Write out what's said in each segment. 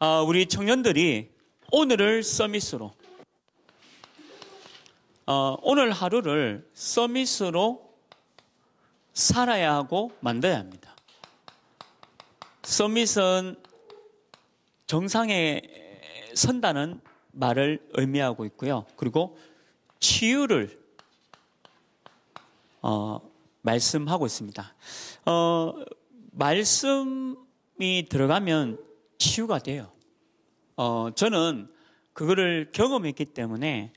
어, 우리 청년들이 오늘을 서밋으로 어, 오늘 하루를 서밋으로 살아야 하고 만들어야 합니다. 서밋은 정상에 선다는 말을 의미하고 있고요. 그리고 치유를 어, 말씀하고 있습니다. 어, 말씀이 들어가면 치유가 돼요. 어, 저는 그거를 경험했기 때문에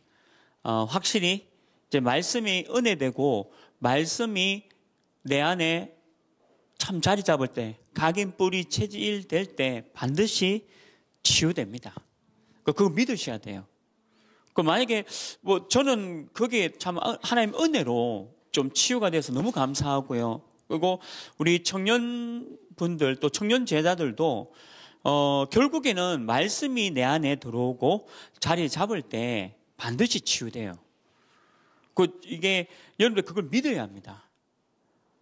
어, 확실히 이제 말씀이 은혜되고 말씀이 내 안에 참 자리 잡을 때 각인 뿌리 체질 될 때 반드시 치유됩니다. 그거 믿으셔야 돼요. 그 만약에 뭐 저는 그게 참 어, 하나님 은혜로 좀 치유가 돼서 너무 감사하고요. 그리고 우리 청년분들 또 청년 제자들도 어, 결국에는 말씀이 내 안에 들어오고 자리 잡을 때 반드시 치유돼요. 그 이게 여러분들 그걸 믿어야 합니다.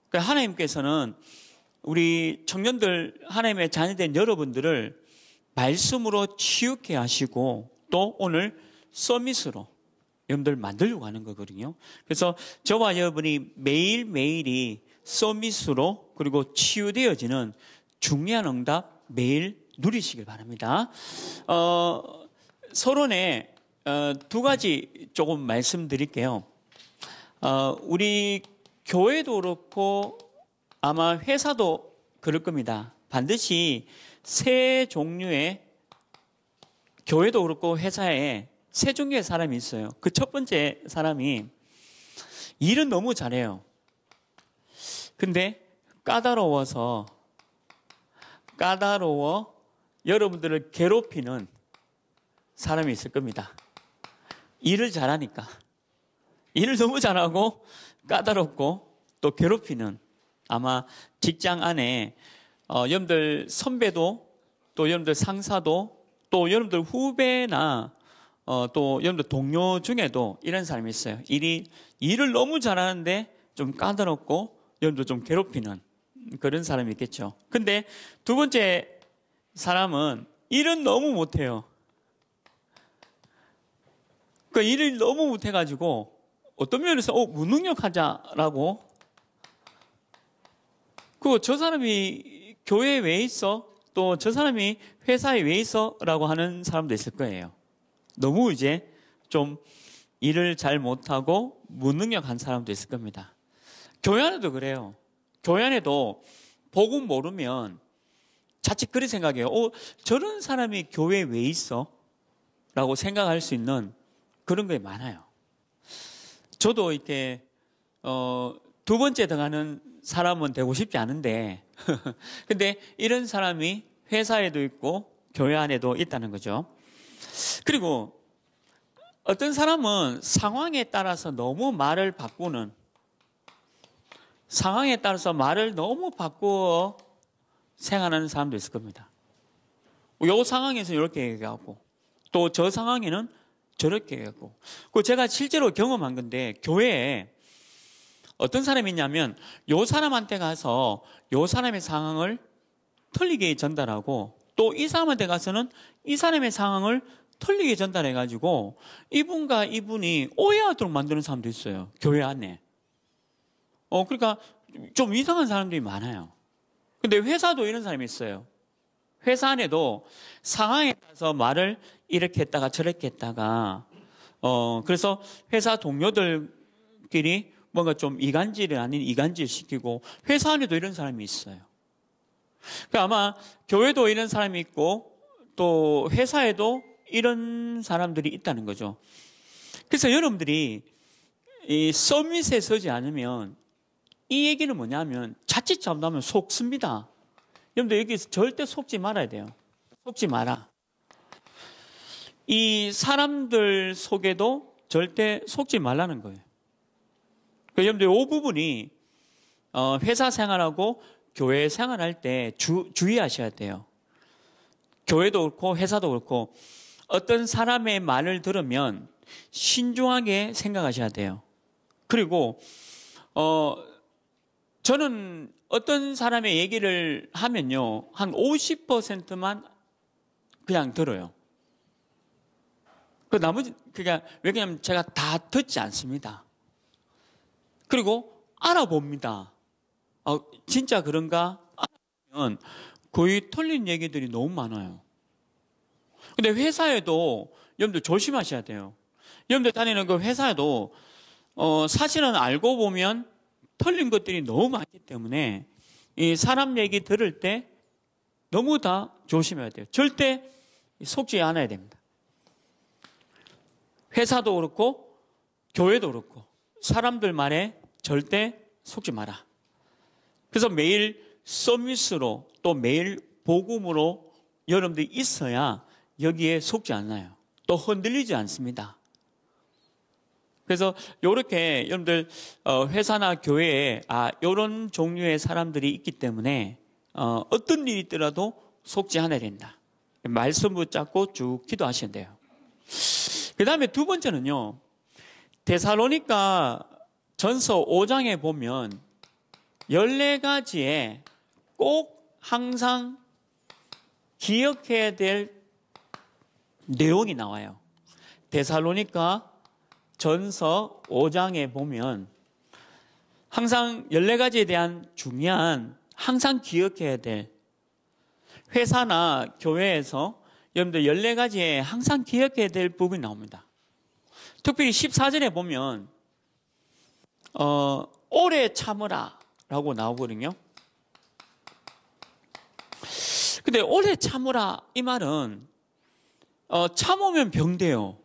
그 하나님께서는 우리 청년들 하나님의 자녀된 여러분들을 말씀으로 치유케 하시고 또 오늘 서밋으로 여러분들 만들려고 하는 거거든요. 그래서 저와 여러분이 매일매일이 서밋으로 그리고 치유되어지는 중요한 응답 매일 누리시길 바랍니다. 어, 서론에 어, 두 가지 조금 말씀드릴게요. 어, 우리 교회도 그렇고 아마 회사도 그럴 겁니다. 반드시 세 종류의 교회도 그렇고 회사에 세 종류의 사람이 있어요. 그 첫 번째 사람이 일은 너무 잘해요. 근데 까다로워서 까다로워 여러분들을 괴롭히는 사람이 있을 겁니다. 일을 잘하니까. 일을 너무 잘하고 까다롭고 또 괴롭히는 아마 직장 안에 어, 여러분들 선배도 또 여러분들 상사도 또 여러분들 후배나 어, 또 여러분들 동료 중에도 이런 사람이 있어요. 일이 일을 너무 잘하는데 좀 까다롭고 여러분들 좀 괴롭히는 그런 사람이 있겠죠. 근데 두 번째 사람은 일은 너무 못해요. 그러니까 일을 너무 못해가지고 어떤 면에서 어, 무능력하자라고 그 저 사람이 교회에 왜 있어? 또 저 사람이 회사에 왜 있어? 라고 하는 사람도 있을 거예요. 너무 이제 좀 일을 잘 못하고 무능력한 사람도 있을 겁니다. 교회 안에도 그래요. 교회 안에도 복음 모르면 자칫 그런 생각해요 어, 저런 사람이 교회에 왜 있어? 라고 생각할 수 있는 그런 게 많아요. 저도 이렇게, 어, 두 번째 등하는 사람은 되고 싶지 않은데, 근데 이런 사람이 회사에도 있고 교회 안에도 있다는 거죠. 그리고 어떤 사람은 상황에 따라서 너무 말을 바꾸는 상황에 따라서 말을 너무 바꾸어 생활하는 사람도 있을 겁니다. 요 상황에서 이렇게 얘기하고 또 저 상황에는 저렇게 얘기하고 그 제가 실제로 경험한 건데 교회에 어떤 사람이 있냐면 요 사람한테 가서 요 사람의 상황을 틀리게 전달하고 또 이 사람한테 가서는 이 사람의 상황을 틀리게 전달해 가지고 이분과 이분이 오해하도록 만드는 사람도 있어요. 교회 안에. 어 그러니까 좀 이상한 사람들이 많아요. 근데 회사도 이런 사람이 있어요. 회사 안에도 상황에 따라서 말을 이렇게 했다가 저렇게 했다가 어 그래서 회사 동료들끼리 뭔가 좀 이간질이 아닌 이간질 시키고 회사 안에도 이런 사람이 있어요. 그 아마 교회도 이런 사람이 있고 또 회사에도 이런 사람들이 있다는 거죠. 그래서 여러분들이 이 서밋에 서지 않으면 이 얘기는 뭐냐면 자칫 잘못하면 속습니다. 여러분들 여기 절대 속지 말아야 돼요. 속지 마라. 이 사람들 속에도 절대 속지 말라는 거예요. 그 여러분들 이 부분이 어, 회사 생활하고 교회 생활할 때 주, 주의하셔야 돼요. 교회도 그렇고 회사도 그렇고 어떤 사람의 말을 들으면 신중하게 생각하셔야 돼요. 그리고 어, 저는 어떤 사람의 얘기를 하면요. 한 50%만 그냥 들어요. 그 나머지, 그니까, 왜냐면 제가 다 듣지 않습니다. 그리고 알아봅니다. 어, 진짜 그런가? 알아보면 거의 털린 얘기들이 너무 많아요. 근데 회사에도 여러분들 조심하셔야 돼요. 여러분들 다니는 그 회사에도, 어, 사실은 알고 보면 털린 것들이 너무 많기 때문에 이 사람 얘기 들을 때 너무 다 조심해야 돼요. 절대 속지 않아야 됩니다. 회사도 그렇고 교회도 그렇고 사람들 말에 절대 속지 마라. 그래서 매일 서비스로 또 매일 복음으로 여러분들이 있어야 여기에 속지 않아요. 또 흔들리지 않습니다. 그래서 요렇게 여러분들 어, 회사나 교회에 아 요런 종류의 사람들이 있기 때문에 어, 떤 일이 있더라도 속지 않아야 된다. 말씀 붙잡고 쭉 기도하시면 돼요. 그 다음에 두 번째는요. 대사로니까 전서 5장에 보면 14가지에 꼭 항상 기억해야 될 내용이 나와요. 대사로니까 전서 5장에 보면 항상 14가지에 대한 중요한 항상 기억해야 될 회사나 교회에서 여러분들 14가지에 항상 기억해야 될 부분이 나옵니다. 특별히 14절에 보면 어, 오래 참으라 라고 나오거든요. 근데 오래 참으라 이 말은 어, 참으면 병돼요.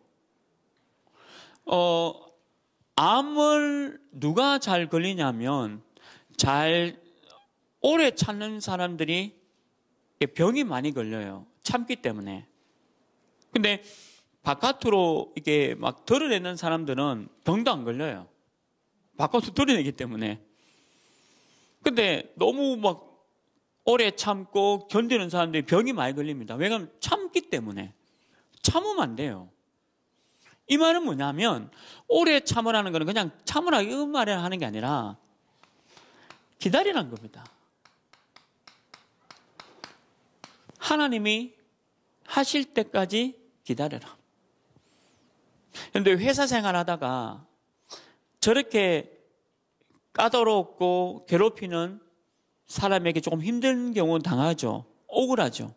어, 암을 누가 잘 걸리냐면 잘 오래 찾는 사람들이 병이 많이 걸려요. 참기 때문에. 근데 바깥으로 이게 막 드러내는 사람들은 병도 안 걸려요. 바깥으로 드러내기 때문에. 근데 너무 막 오래 참고 견디는 사람들이 병이 많이 걸립니다. 왜냐하면 참기 때문에. 참으면 안 돼요. 이 말은 뭐냐면 오래 참으라는 것은 그냥 참으라 이 말을 하는 게 아니라 기다리라는 겁니다. 하나님이 하실 때까지 기다려라. 그런데 회사 생활하다가 저렇게 까다롭고 괴롭히는 사람에게 조금 힘든 경우 는 당하죠. 억울하죠.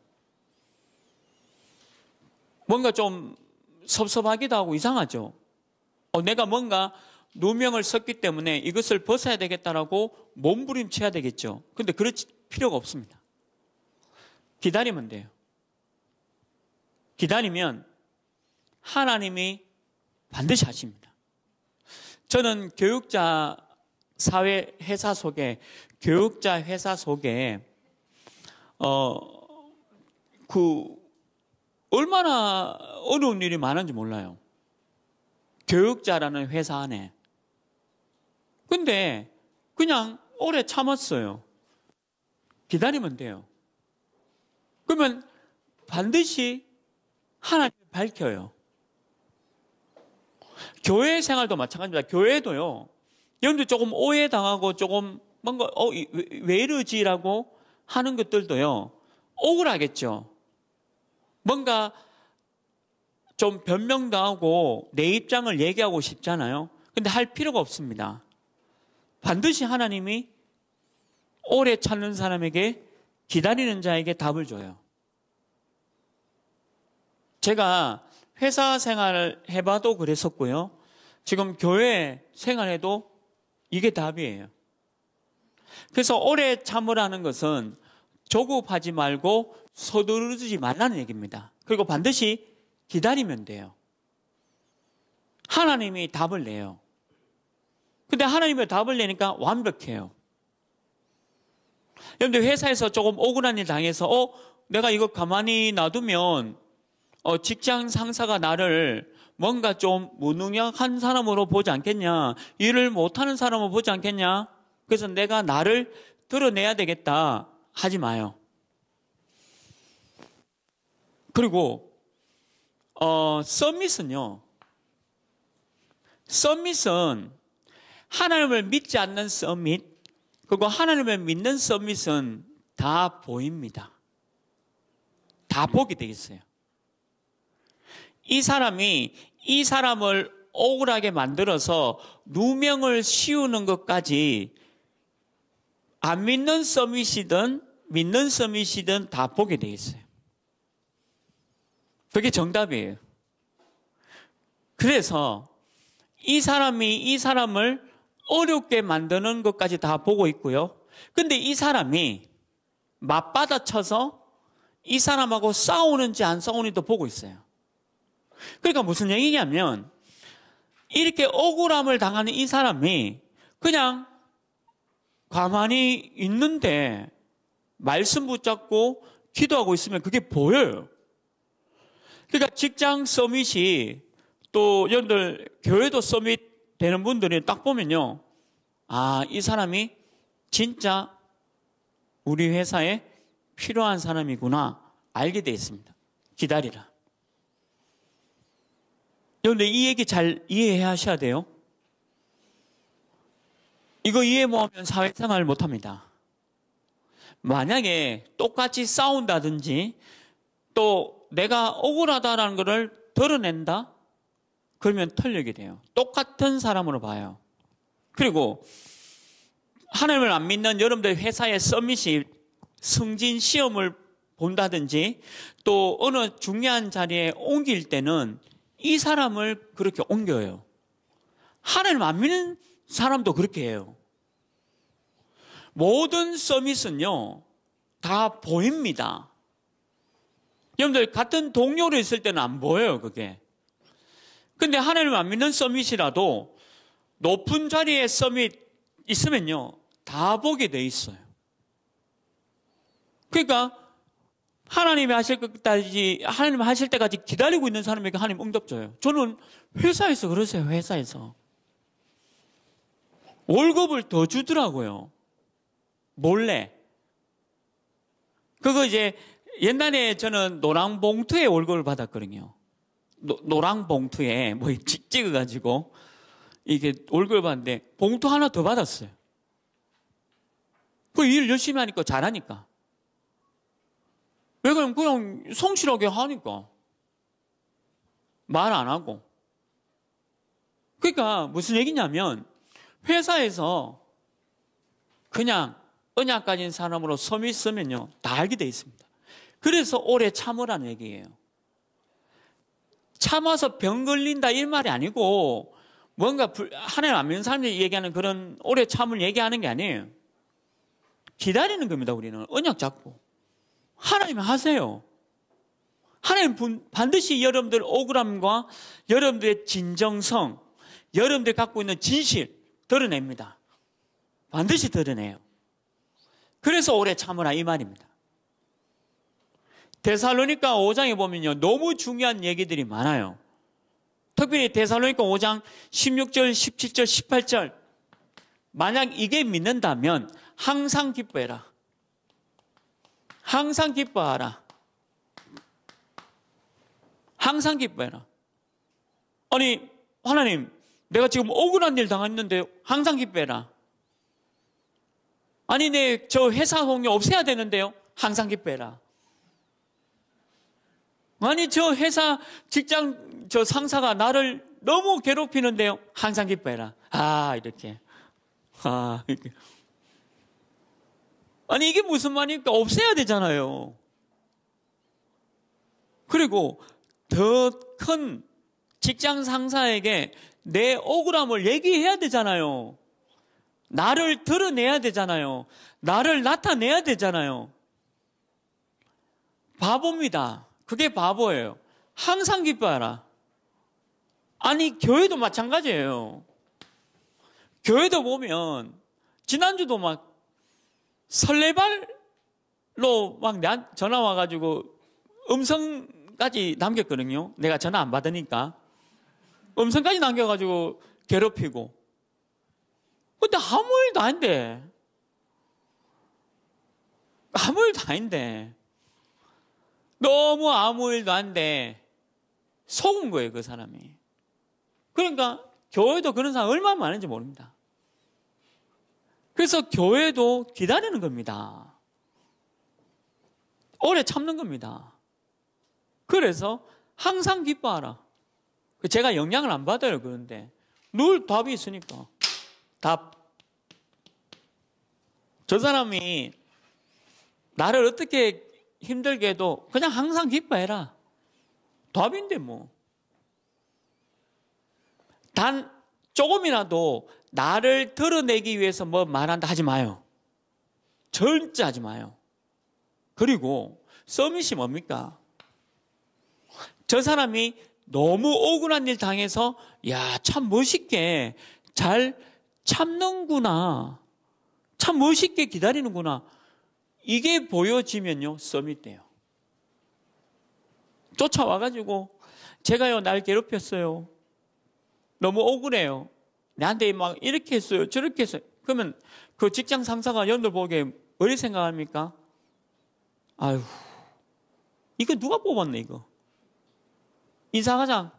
뭔가 좀 섭섭하기도 하고 이상하죠. 어, 내가 뭔가 누명을 썼기 때문에 이것을 벗어야 되겠다라고 몸부림쳐야 되겠죠. 근데 그럴 필요가 없습니다. 기다리면 돼요. 기다리면 하나님이 반드시 하십니다. 저는 교육자 사회 회사 속에 교육자 회사 속에 어그 얼마나 어려운 일이 많은지 몰라요. 교육자라는 회사 안에. 근데 그냥 오래 참았어요. 기다리면 돼요. 그러면 반드시 하나님 밝혀요. 교회 생활도 마찬가지입니다. 교회도요. 여러분들 조금 오해당하고 조금 뭔가 어, 왜, 왜 이러지라고 하는 것들도요. 억울하겠죠. 뭔가 좀 변명도 하고 내 입장을 얘기하고 싶잖아요. 근데 할 필요가 없습니다. 반드시 하나님이 오래 찾는 사람에게 기다리는 자에게 답을 줘요. 제가 회사 생활을 해봐도 그랬었고요. 지금 교회 생활에도 이게 답이에요. 그래서 오래 참으라는 것은 조급하지 말고 서두르지 말라는 얘기입니다. 그리고 반드시 기다리면 돼요. 하나님이 답을 내요. 근데 하나님이 답을 내니까 완벽해요. 여러분들 회사에서 조금 억울한 일 당해서 어 내가 이거 가만히 놔두면 어, 직장 상사가 나를 뭔가 좀 무능력한 사람으로 보지 않겠냐 일을 못하는 사람으로 보지 않겠냐 그래서 내가 나를 드러내야 되겠다 하지 마요. 그리고 어, 서밋은요. 서밋은 하나님을 믿지 않는 서밋 그리고 하나님을 믿는 서밋은 다 보입니다. 다 보게 되겠어요이 사람이 이 사람을 억울하게 만들어서 누명을 씌우는 것까지 안 믿는 서밋이든 믿는 서밋이든 다 보게 되겠어요 그게 정답이에요. 그래서 이 사람이 이 사람을 어렵게 만드는 것까지 다 보고 있고요. 근데 이 사람이 맞받아쳐서 이 사람하고 싸우는지 안 싸우는지도 보고 있어요. 그러니까 무슨 얘기냐면 이렇게 억울함을 당하는 이 사람이 그냥 가만히 있는데 말씀 붙잡고 기도하고 있으면 그게 보여요. 그러니까 직장 서밋이 또 여러분들 교회도 서밋 되는 분들이 딱 보면요. 아, 이 사람이 진짜 우리 회사에 필요한 사람이구나 알게 돼 있습니다. 기다리라. 여러분들 이 얘기 잘 이해하셔야 돼요. 이거 이해 못하면 사회생활 못합니다. 만약에 똑같이 싸운다든지 또 내가 억울하다라는 것을 드러낸다? 그러면 털리게 돼요. 똑같은 사람으로 봐요. 그리고 하나님을 안 믿는 여러분들 회사의 서밋이 승진 시험을 본다든지 또 어느 중요한 자리에 옮길 때는 이 사람을 그렇게 옮겨요. 하나님 안 믿는 사람도 그렇게 해요. 모든 서밋은요, 다 보입니다. 여러분들 같은 동료로 있을 때는 안 보여요, 그게. 근데 하나님 안 믿는 서밋이라도 높은 자리에 서밋 있으면요. 다 보게 돼 있어요. 그러니까 하나님이 하실 때까지 하나님 하실 때까지 기다리고 있는 사람에게 하나님 응답 줘요. 저는 회사에서 그러세요. 회사에서 월급을 더 주더라고요. 몰래. 그거 이제 옛날에 저는 노랑 봉투에 월급을 받았거든요. 노, 노랑 봉투에 뭐 찍, 찍어가지고 이게 월급을 받는데 봉투 하나 더 받았어요. 그 일 열심히 하니까 잘하니까. 왜 그럼 그냥 성실하게 하니까. 말 안 하고. 그러니까 무슨 얘기냐면 회사에서 그냥 언약 가진 사람으로 섬이 있으면요. 다 알게 돼 있습니다. 그래서 오래 참으라는 얘기예요. 참아서 병 걸린다 이 말이 아니고 뭔가 하나님 안 믿는 사람들이 얘기하는 그런 오래 참을 얘기하는 게 아니에요. 기다리는 겁니다, 우리는. 언약 잡고. 하나님 하세요. 하나님 분, 반드시 여러분들 억울함과 여러분들의 진정성, 여러분들이 갖고 있는 진실 드러냅니다. 반드시 드러내요. 그래서 오래 참으라 이 말입니다. 데살로니까 5장에 보면요. 너무 중요한 얘기들이 많아요. 특별히 데살로니까 5장 16절, 17절, 18절. 만약 이게 믿는다면 항상 기뻐해라. 항상 기뻐하라. 항상 기뻐해라. 아니, 하나님, 내가 지금 억울한 일 당했는데 항상 기뻐해라. 아니, 내 저 회사 공유 없애야 되는데요. 항상 기뻐해라. 아니 저 회사 직장 저 상사가 나를 너무 괴롭히는데요. 항상 기뻐해라. 아 이렇게. 아 이렇게. 아니 이게 무슨 말입니까? 없애야 되잖아요. 그리고 더 큰 직장 상사에게 내 억울함을 얘기해야 되잖아요. 나를 드러내야 되잖아요. 나를 나타내야 되잖아요. 바보입니다. 그게 바보예요. 항상 기뻐하라. 아니, 교회도 마찬가지예요. 교회도 보면, 지난주도 막 설레발로 막 전화 와가지고 음성까지 남겼거든요. 내가 전화 안 받으니까. 음성까지 남겨가지고 괴롭히고. 근데 아무 일도 아닌데. 아무 일도 아닌데. 너무 아무 일도 안 돼. 속은 거예요, 그 사람이. 그러니까 교회도 그런 사람 얼마나 많은지 모릅니다. 그래서 교회도 기다리는 겁니다. 오래 참는 겁니다. 그래서 항상 기뻐하라. 제가 영향을 안 받아요, 그런데. 늘 답이 있으니까. 답. 저 사람이 나를 어떻게 힘들게도 해 그냥 항상 기뻐해라. 답인데 뭐. 단 조금이라도 나를 드러내기 위해서 뭐 말한다 하지 마요. 절대 하지 마요. 그리고 서밋이 뭡니까? 저 사람이 너무 억울한 일 당해서 야 참 멋있게 잘 참는구나. 참 멋있게 기다리는구나. 이게 보여지면요, 썸이 돼요. 쫓아와가지고, 제가요, 날 괴롭혔어요. 너무 억울해요. 나한테 막 이렇게 했어요, 저렇게 했어요. 그러면 그 직장 상사가 연들 보기에 뭐를 생각합니까? 아유, 이거 누가 뽑았네, 이거. 인사과장,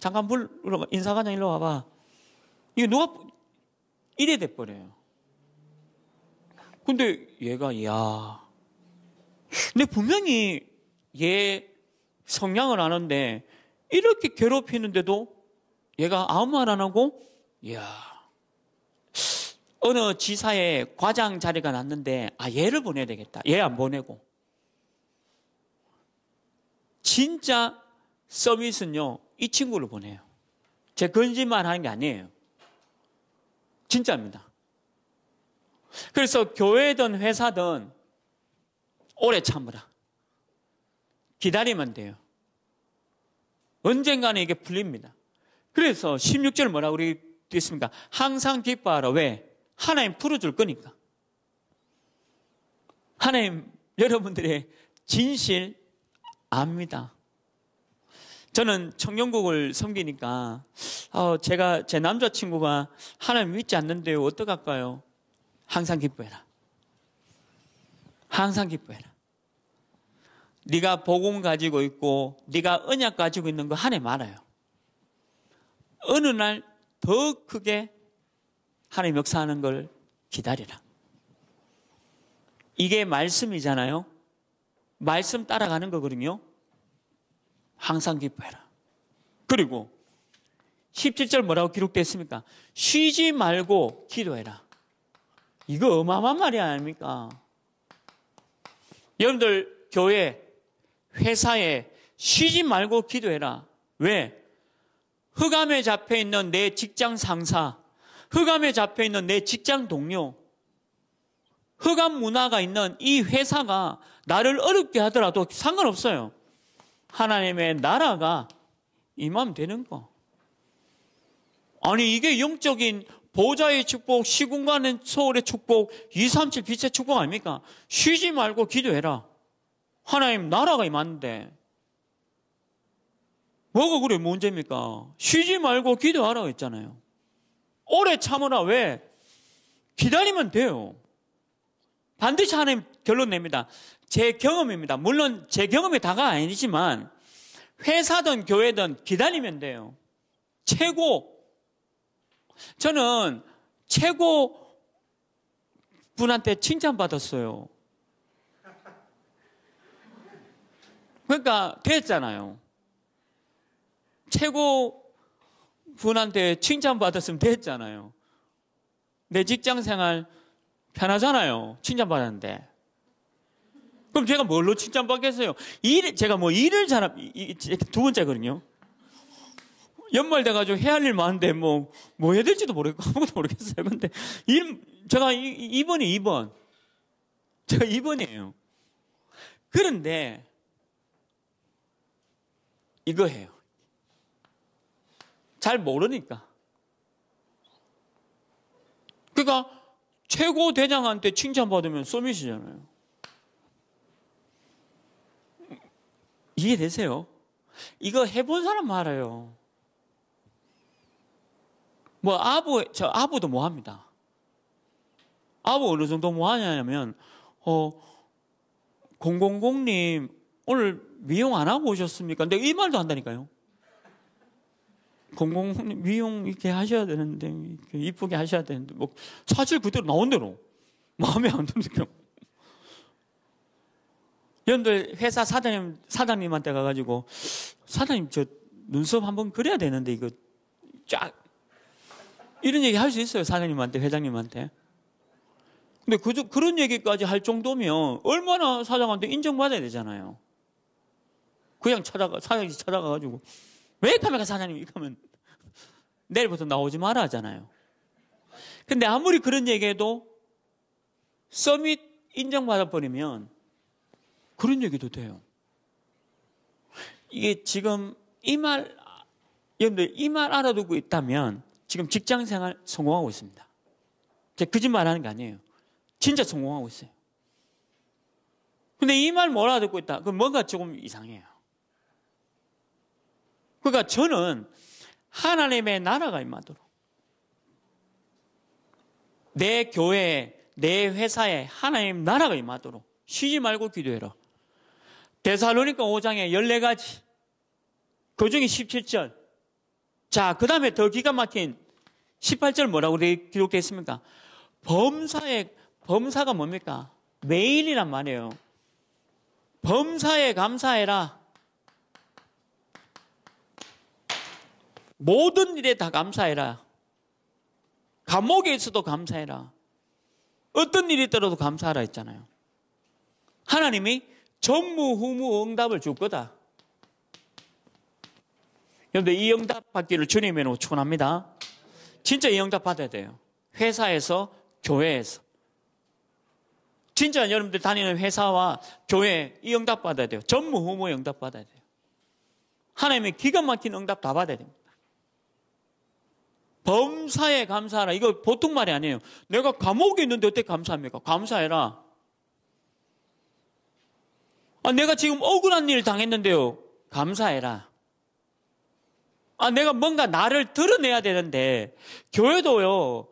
잠깐 불러, 인사과장 일로 와봐. 이거 누가, 이래 돼버려요. 근데 얘가 야. 근데 분명히 얘 성향을 아는데 이렇게 괴롭히는데도 얘가 아무 말 안 하고 야. 어느 지사의 과장 자리가 났는데 아 얘를 보내야 되겠다. 얘 안 보내고 진짜 서밋은요 이 친구를 보내요. 제 건짓만 하는 게 아니에요. 진짜입니다. 그래서 교회든 회사든 오래 참으라. 기다리면 돼요. 언젠가는 이게 풀립니다. 그래서 16절 뭐라고 우리 있습니까? 항상 기뻐하라. 왜? 하나님 풀어줄 거니까. 하나님 여러분들의 진실 압니다. 저는 청년국을 섬기니까 어, 제가 제 남자친구가 하나님 믿지 않는데 어떡할까요? 항상 기뻐해라. 항상 기뻐해라. 네가 복음 가지고 있고 네가 은약 가지고 있는 거 하나님 많아요. 어느 날 더 크게 하나님 역사하는 걸 기다리라. 이게 말씀이잖아요. 말씀 따라가는 거거든요. 항상 기뻐해라. 그리고 17절 뭐라고 기록되어 있습니까? 쉬지 말고 기도해라. 이거 어마어마한 말이 아닙니까? 여러분들 교회, 회사에 쉬지 말고 기도해라. 왜? 흑암에 잡혀 있는 내 직장 상사, 흑암에 잡혀 있는 내 직장 동료, 흑암 문화가 있는 이 회사가 나를 어렵게 하더라도 상관없어요. 하나님의 나라가 임하면 되는 거. 아니, 이게 영적인 보좌의 축복, 시공간의 소울의 축복, 237 빛의 축복 아닙니까? 쉬지 말고 기도해라. 하나님 나라가 임한데 뭐가 그래 문제입니까? 쉬지 말고 기도하라고 했잖아요. 오래 참으라 왜? 기다리면 돼요. 반드시 하나님 결론 냅니다. 제 경험입니다. 물론 제 경험이 다가 아니지만 회사든 교회든 기다리면 돼요. 최고 저는 최고 분한테 칭찬받았어요. 그러니까 됐잖아요. 최고 분한테 칭찬받았으면 됐잖아요. 내 직장 생활 편하잖아요. 칭찬받았는데. 그럼 제가 뭘로 칭찬받겠어요? 일, 제가 뭐 일을 잘두 번째거든요. 연말 돼가지고 해야 할 일 많은데 뭐, 뭐 해야 될지도 모르겠고 아무것도 모르겠어요. 근데 이, 제가 이, 2번이 2번. 제가 2번이에요. 그런데 이거 해요. 잘 모르니까. 그러니까 최고 대장한테 칭찬받으면 쏘밋시잖아요 이해되세요? 이거 해본 사람 알아요. 뭐 아부 저 아부도 뭐 합니다. 아부 어느 정도 뭐 하냐면 어공공0님 오늘 미용 안 하고 오셨습니까? 근데 이 말도 한다니까요. 공공공님 미용 이렇게 하셔야 되는데 이쁘게 하셔야 되는데 뭐 사실 그대로 나온 대로 마음에 안드니 경우. 여러들 회사 사장님 사장님한테 가가지고 사장님 저 눈썹 한번 그려야 되는데 이거 쫙 이런 얘기 할 수 있어요. 사장님한테, 회장님한테. 근데 그, 그런 얘기까지 할 정도면 얼마나 사장한테 인정받아야 되잖아요. 그냥 찾아가, 사장님 찾아가가지고, 왜 이렇게 합니 사장님? 이렇게 하면, 내일부터 나오지 마라 하잖아요. 근데 아무리 그런 얘기해도, 서밋 인정받아버리면, 그런 얘기도 돼요. 이게 지금 이 말, 여러분들 이 말 알아두고 있다면, 지금 직장 생활 성공하고 있습니다. 제가 거짓말 하는 거 아니에요. 진짜 성공하고 있어요. 근데 이 말 몰아 듣고 있다. 그럼 뭔가 조금 이상해요. 그러니까 저는 하나님의 나라가 임하도록 내 교회에 내 회사에 하나님 나라가 임하도록 쉬지 말고 기도해라. 대사로니가 5장에 14가지 그 중에 17절 자, 그 다음에 더 기가 막힌 18절 뭐라고 기록되어 있습니까? 범사의, 범사가 뭡니까? 매일이란 말이에요. 범사에 감사해라. 모든 일에 다 감사해라. 감옥에 있어도 감사해라. 어떤 일이 있더라도 감사하라 했잖아요. 하나님이 전무후무 응답을 줄 거다. 그런데 이 응답 받기를 주님의 이름으로 축원합니다. 진짜 이 응답 받아야 돼요. 회사에서 교회에서 진짜 여러분들 다니는 회사와 교회 이 응답 받아야 돼요. 전무후무의 응답 받아야 돼요. 하나님의 기가 막힌 응답 다 받아야 됩니다. 범사에 감사하라. 이거 보통 말이 아니에요. 내가 감옥에 있는데 어떻게 감사합니까? 감사해라. 아, 내가 지금 억울한 일 당했는데요. 감사해라. 아, 내가 뭔가 나를 드러내야 되는데, 교회도요,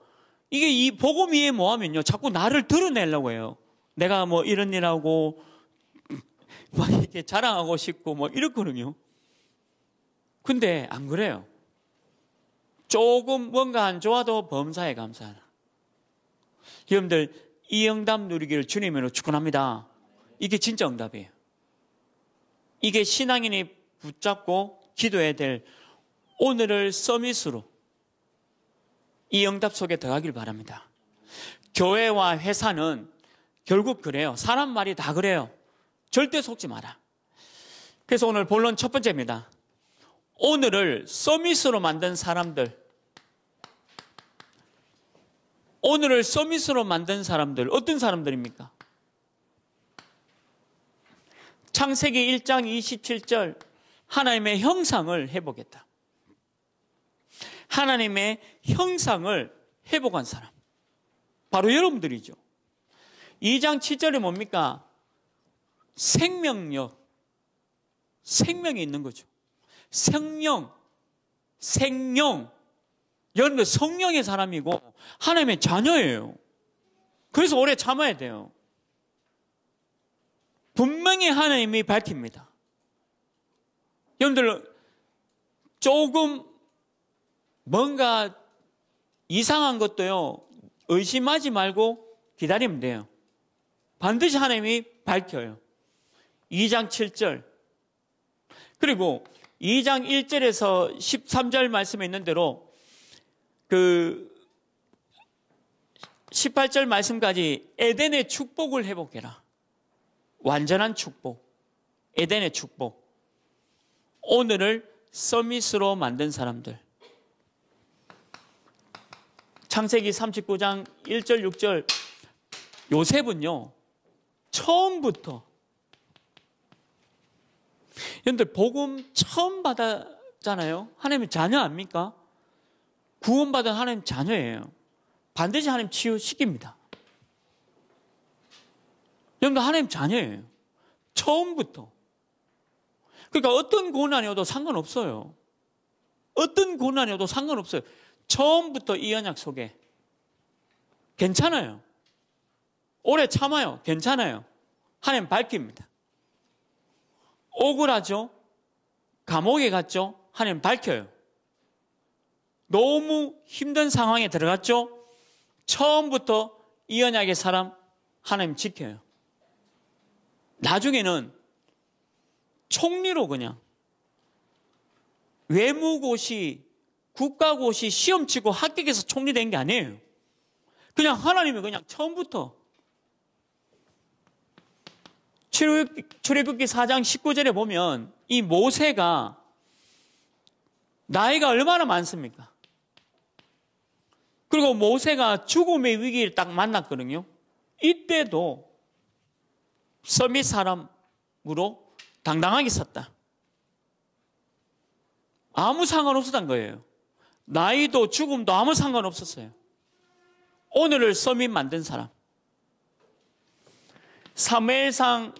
이게 이 복음 위에 뭐하면요, 자꾸 나를 드러내려고 해요. 내가 뭐 이런 일 하고, 막 이렇게 자랑하고 싶고, 뭐 이렇거든요. 근데 안 그래요. 조금 뭔가 안 좋아도 범사에 감사하라. 여러분들, 이 응답 누리기를 주님으로 축원합니다 이게 진짜 응답이에요. 이게 신앙인이 붙잡고 기도해야 될 오늘을 서밋으로 이 응답 속에 더하길 바랍니다. 교회와 회사는 결국 그래요. 사람 말이 다 그래요. 절대 속지 마라. 그래서 오늘 본론 첫 번째입니다. 오늘을 서밋으로 만든 사람들. 오늘을 서밋으로 만든 사람들. 어떤 사람들입니까? 창세기 1장 27절. 하나님의 형상을 해보겠다. 하나님의 형상을 회복한 사람. 바로 여러분들이죠. 2장 7절에 뭡니까? 생명력. 생명이 있는 거죠. 생명, 생명. 여러분들 성령의 사람이고 하나님의 자녀예요. 그래서 오래 참아야 돼요. 분명히 하나님이 밝힙니다. 여러분들 조금 뭔가 이상한 것도요, 의심하지 말고 기다리면 돼요. 반드시 하나님이 밝혀요. 2장 7절. 그리고 2장 1절에서 13절 말씀에 있는 대로 그 18절 말씀까지 에덴의 축복을 회복해라. 완전한 축복. 에덴의 축복. 오늘을 서밋으로 만든 사람들. 창세기 39장 1절 6절 요셉은요. 처음부터 여러분들 복음 처음 받았잖아요. 하나님의 자녀 아닙니까? 구원받은 하나님 자녀예요. 반드시 하나님 치유시킵니다. 여러분들 하나님 자녀예요. 처음부터. 그러니까 어떤 고난이어도 상관없어요. 어떤 고난이어도 상관없어요. 처음부터 이 언약 속에 괜찮아요. 오래 참아요. 괜찮아요. 하나님 밝힙니다. 억울하죠? 감옥에 갔죠? 하나님 밝혀요. 너무 힘든 상황에 들어갔죠? 처음부터 이 언약의 사람 하나님 지켜요. 나중에는 총리로 그냥 외무고시 국가고시 시험치고 합격해서 총리된 게 아니에요. 그냥 하나님이 그냥 처음부터 출애굽기 4장 19절에 보면 이 모세가 나이가 얼마나 많습니까? 그리고 모세가 죽음의 위기를 딱 만났거든요. 이때도 서밋 사람으로 당당하게 섰다. 아무 상관없었던 거예요. 나이도 죽음도 아무 상관없었어요. 오늘을 서민 만든 사람. 사무엘상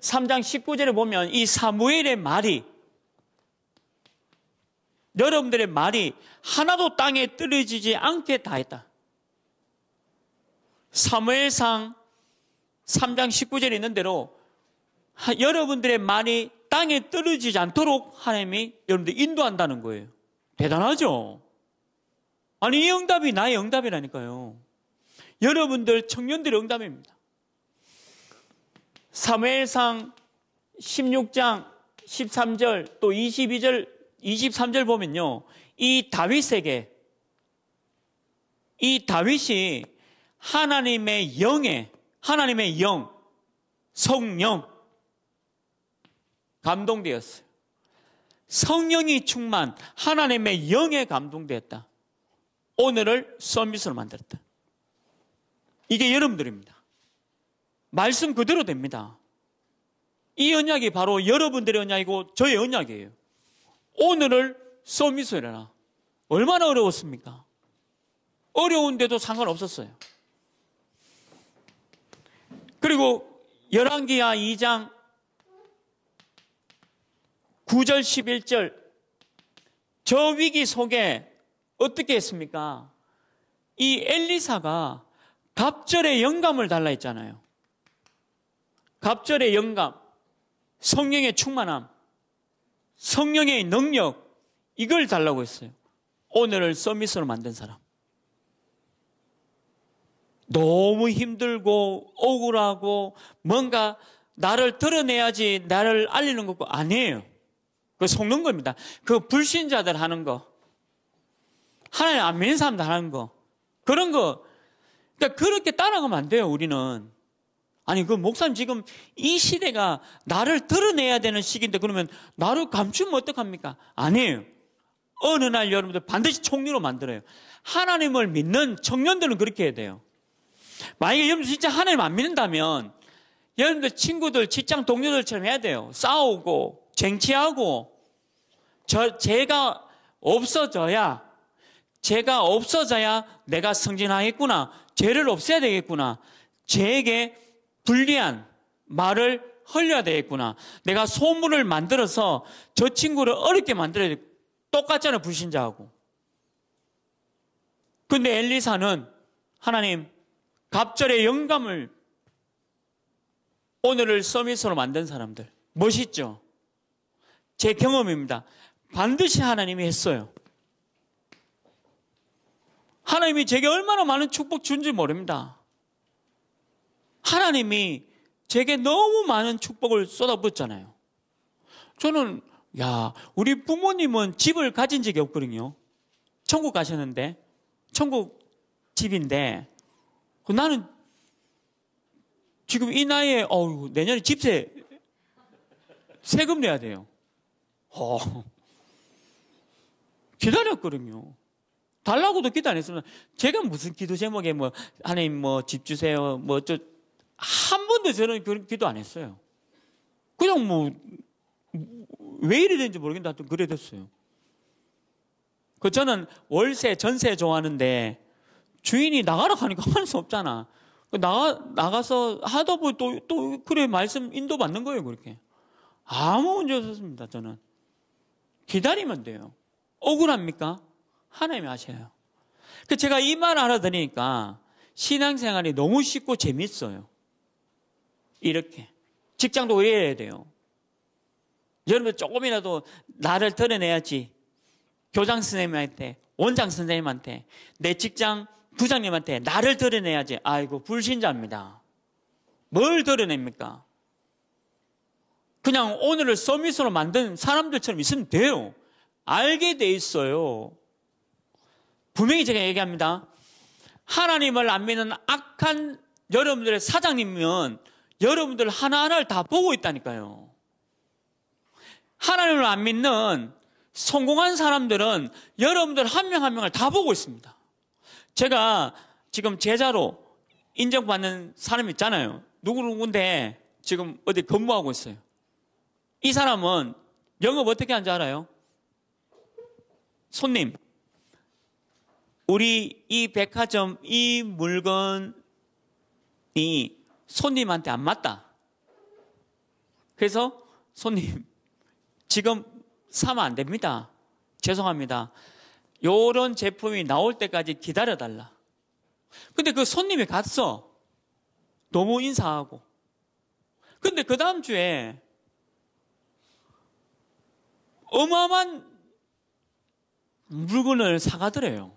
3장 19절에 보면 이 사무엘의 말이 여러분들의 말이 하나도 땅에 떨어지지 않게 다 했다. 사무엘상 3장 19절에 있는 대로 여러분들의 말이 땅에 떨어지지 않도록 하나님이 여러분들 인도한다는 거예요. 대단하죠? 아니, 이 응답이 나의 응답이라니까요. 여러분들 청년들의 응답입니다. 사무엘상 16장 13절 또 22절 23절 보면요. 이 다윗에게 이 다윗이 하나님의 영에 하나님의 영 성령 감동되었어요. 성령이 충만, 하나님의 영에 감동되었다. 오늘을 서밋으로 만들었다. 이게 여러분들입니다. 말씀 그대로 됩니다. 이 언약이 바로 여러분들의 언약이고 저의 언약이에요. 오늘을 서밋으로라. 해 얼마나 어려웠습니까? 어려운데도 상관없었어요. 그리고 1 1기야 2장 9절 11절 저 위기 속에 어떻게 했습니까? 이 엘리사가 갑절의 영감을 달라 했잖아요. 갑절의 영감, 성령의 충만함, 성령의 능력 이걸 달라고 했어요. 오늘을 서밋으로 만든 사람. 너무 힘들고 억울하고 뭔가 나를 드러내야지 나를 알리는 것도 아니에요. 그 속는 겁니다. 그 불신자들 하는 거. 하나님 안 믿는 사람들 하는 거. 그런 거. 그러니까 그렇게 따라가면 안 돼요, 우리는. 아니, 그 목사님 지금 이 시대가 나를 드러내야 되는 시기인데 그러면 나를 감추면 어떡합니까? 아니에요. 어느 날 여러분들 반드시 총리로 만들어요. 하나님을 믿는 청년들은 그렇게 해야 돼요. 만약에 여러분 진짜 하나님 안 믿는다면 여러분들 친구들, 직장 동료들처럼 해야 돼요. 싸우고, 쟁취하고 저 제가 없어져야 제가 없어져야 내가 성진하겠구나. 죄를 없애야 되겠구나. 죄에게 불리한 말을 흘려야 되겠구나. 내가 소문을 만들어서 저 친구를 어렵게 만들어야 돼 똑같잖아요, 불신자하고. 근데 엘리사는 하나님 갑절의 영감을 오늘을 서밋으로 만든 사람들 멋있죠. 제 경험입니다. 반드시 하나님이 했어요. 하나님이 제게 얼마나 많은 축복 준지 모릅니다. 하나님이 제게 너무 많은 축복을 쏟아붓잖아요. 저는 야, 우리 부모님은 집을 가진 적이 없거든요. 천국 가셨는데 천국 집인데 그 나는 지금 이 나이에 어우, 내년에 집세 세금 내야 돼요. 어, 기다렸거든요. 달라고도 기도 안 했습니다. 제가 무슨 기도 제목에 뭐, 하나님 뭐, 집 주세요, 뭐, 저, 한 번도 저는 그런 기도 안 했어요. 그냥 뭐, 왜 이래 되는지 모르겠는데 하여튼 그래 됐어요. 그 저는 월세, 전세 좋아하는데 주인이 나가라 하니까 할 수 없잖아. 그 나가, 나가서 하다 보니 뭐 또, 또, 그래, 말씀 인도받는 거예요, 그렇게. 아무 문제 없었습니다, 저는. 기다리면 돼요. 억울합니까? 하나님이 아셔요. 그 제가 이 말 알아들으니까 신앙생활이 너무 쉽고 재밌어요. 이렇게. 직장도 이래야 돼요. 여러분 들 조금이라도 나를 드러내야지. 교장 선생님한테, 원장 선생님한테, 내 직장 부장님한테 나를 드러내야지. 아이고, 불신자입니다. 뭘 드러냅니까? 그냥 오늘을 서밋으로 만든 사람들처럼 있으면 돼요. 알게 돼 있어요. 분명히 제가 얘기합니다. 하나님을 안 믿는 악한 여러분들의 사장님은 여러분들 하나하나를 다 보고 있다니까요. 하나님을 안 믿는 성공한 사람들은 여러분들 한 명 한 명을 다 보고 있습니다. 제가 지금 제자로 인정받는 사람 있잖아요. 누구누구인데 지금 어디 근무하고 있어요. 이 사람은 영업 어떻게 한지 알아요? 손님, 우리 이 백화점 이 물건이 손님한테 안 맞다. 그래서 손님, 지금 사면 안 됩니다. 죄송합니다. 요런 제품이 나올 때까지 기다려달라. 근데 그 손님이 갔어. 너무 인사하고. 근데 그 다음 주에 어마어마한 물건을 사가더래요.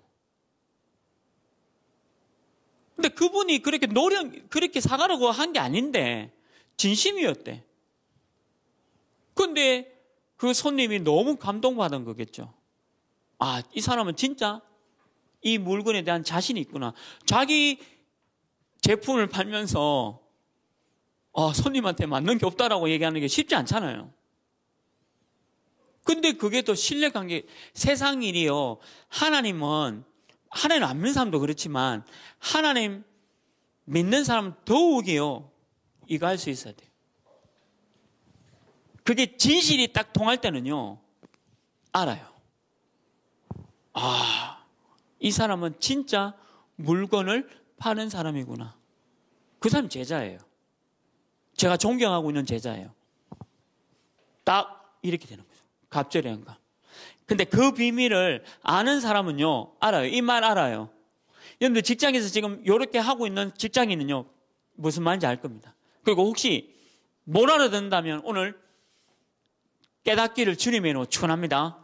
근데 그분이 그렇게 노력, 그렇게 사가라고 한 게 아닌데, 진심이었대. 근데 그 손님이 너무 감동받은 거겠죠. 아, 이 사람은 진짜 이 물건에 대한 자신이 있구나. 자기 제품을 팔면서 어, 손님한테 맞는 게 없다라고 얘기하는 게 쉽지 않잖아요. 근데 그게 또 신뢰 관계 세상일이요. 하나님은 하나님 안 믿는 사람도 그렇지만 하나님 믿는 사람 더욱이요. 이거 할 수 있어야 돼요. 그게 진실이 딱 통할 때는요. 알아요. 아, 이 사람은 진짜 물건을 파는 사람이구나. 그 사람 제자예요. 제가 존경하고 있는 제자예요. 딱 이렇게 되는 거예요. 갑절이란감 근데 그 비밀을 아는 사람은요, 알아요. 이 말 알아요. 여러분들 직장에서 지금 이렇게 하고 있는 직장인은요, 무슨 말인지 알 겁니다. 그리고 혹시 못 알아듣는다면 오늘 깨닫기를 주님의 이름으로 추원합니다.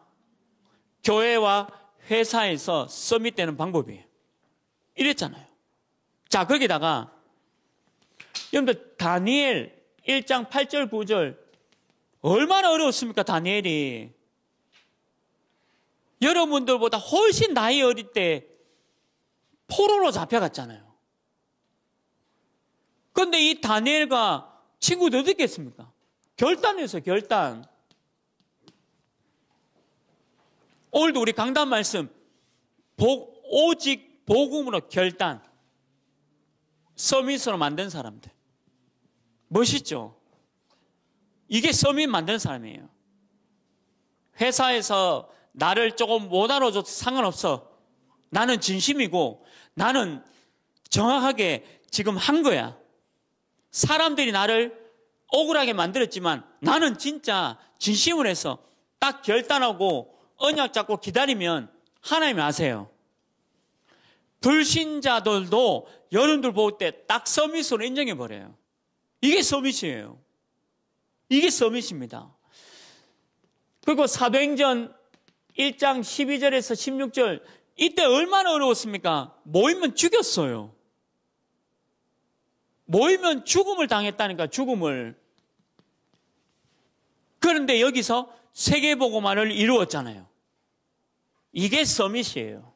교회와 회사에서 써밋되는 방법이에요. 이랬잖아요. 자, 거기다가 여러분들 다니엘 1장 8절 9절 얼마나 어려웠습니까, 다니엘이. 여러분들보다 훨씬 나이 어릴 때 포로로 잡혀갔잖아요. 그런데 이 다니엘과 친구들 어떻겠습니까결단에서 결단. 오늘도 우리 강단 말씀, 복, 오직 복음으로 결단. 서밋으로 만든 사람들. 멋있죠? 이게 서민 만드는 사람이에요. 회사에서 나를 조금 못 알아줘도 상관없어. 나는 진심이고 나는 정확하게 지금 한 거야. 사람들이 나를 억울하게 만들었지만 나는 진짜 진심을 해서 딱 결단하고 언약 잡고 기다리면 하나님이 아세요. 불신자들도 여러분들 볼 때 딱 서밋으로 인정해버려요. 이게 서밋이에요. 이게 서밋입니다. 그리고 사도행전 1장 12절에서 16절 이때 얼마나 어려웠습니까? 모이면 죽였어요. 모이면 죽음을 당했다니까 죽음을. 그런데 여기서 세계보고만을 이루었잖아요. 이게 서밋이에요.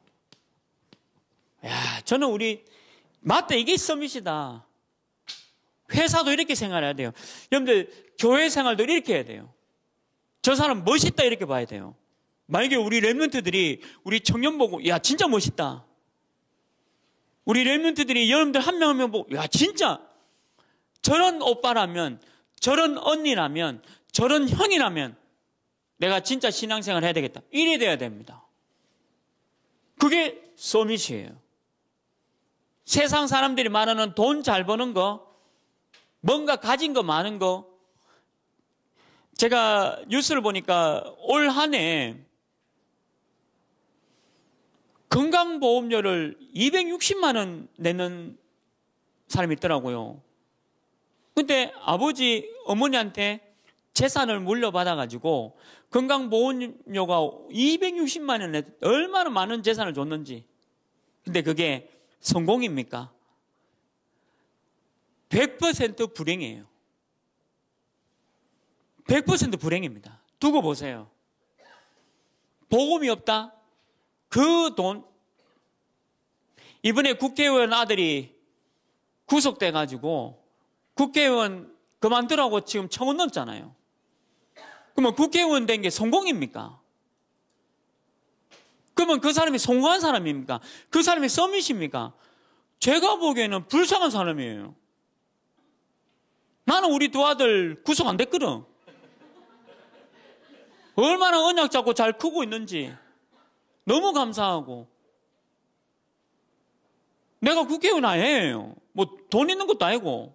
야, 저는 우리 맞다 이게 서밋이다. 회사도 이렇게 생각해야 돼요. 여러분들 교회 생활도 이렇게 해야 돼요. 저 사람 멋있다 이렇게 봐야 돼요. 만약에 우리 랩런트들이 우리 청년 보고 야 진짜 멋있다. 우리 랩런트들이 여러분들 한 명 한 명 보고 야 진짜 저런 오빠라면 저런 언니라면 저런 형이라면 내가 진짜 신앙생활 해야 되겠다. 이래 돼야 됩니다. 그게 소밋이에요. 세상 사람들이 말하는 돈 잘 버는 거, 뭔가 가진 거 많은 거, 제가 뉴스를 보니까 올 한 해 건강보험료를 260만 원 내는 사람이 있더라고요. 근데 아버지, 어머니한테 재산을 물려받아가지고 건강보험료가 260만 원에 얼마나 많은 재산을 줬는지. 근데 그게 성공입니까? 100% 불행이에요. 100% 불행입니다. 두고 보세요. 보험이 없다? 그 돈? 이번에 국회의원 아들이 구속돼가지고 국회의원 그만두라고 지금 청원 넣었잖아요. 그러면 국회의원 된 게 성공입니까? 그러면 그 사람이 성공한 사람입니까? 그 사람이 썸이십니까? 제가 보기에는 불쌍한 사람이에요. 나는 우리 두 아들 구속 안 됐거든. 얼마나 언약 잡고 잘 크고 있는지 너무 감사하고 내가 국 9개월 나예요. 뭐 돈 있는 것도 아니고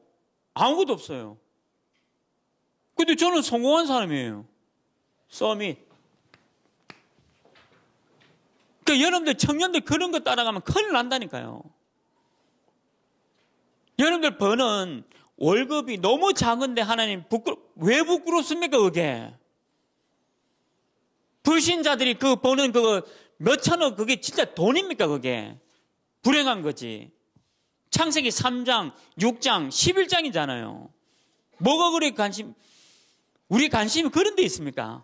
아무것도 없어요. 근데 저는 성공한 사람이에요. 썸이. 그러니까 여러분들 청년들 그런 거 따라가면 큰일 난다니까요. 여러분들 버는 월급이 너무 작은데 하나님 부끄러, 왜 부끄럽습니까 그게? 불신자들이 그 보는 그거 몇천억 그게 진짜 돈입니까 그게? 불행한 거지. 창세기 3장, 6장, 11장이잖아요. 뭐가 그리 관심, 우리 관심이 그런 데 있습니까?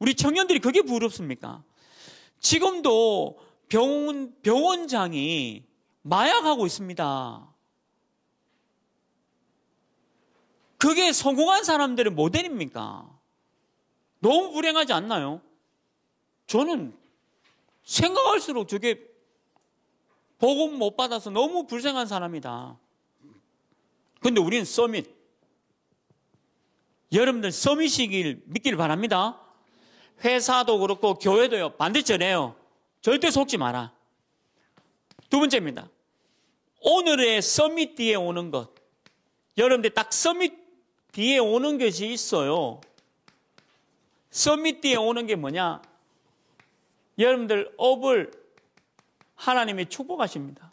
우리 청년들이 그게 부럽습니까? 지금도 병원, 병원장이 마약하고 있습니다. 그게 성공한 사람들의 모델입니까? 너무 불행하지 않나요? 저는 생각할수록 저게 복음 못 받아서 너무 불쌍한 사람이다. 근데 우리는 서밋. 여러분들 서밋이길 믿길 바랍니다. 회사도 그렇고 교회도요. 반드시전해요 절대 속지 마라. 두 번째입니다. 오늘의 서밋 뒤에 오는 것. 여러분들 딱 서밋 뒤에 오는 것이 있어요. 서밋 뒤에 오는 게 뭐냐? 여러분들 업을 하나님이 축복하십니다.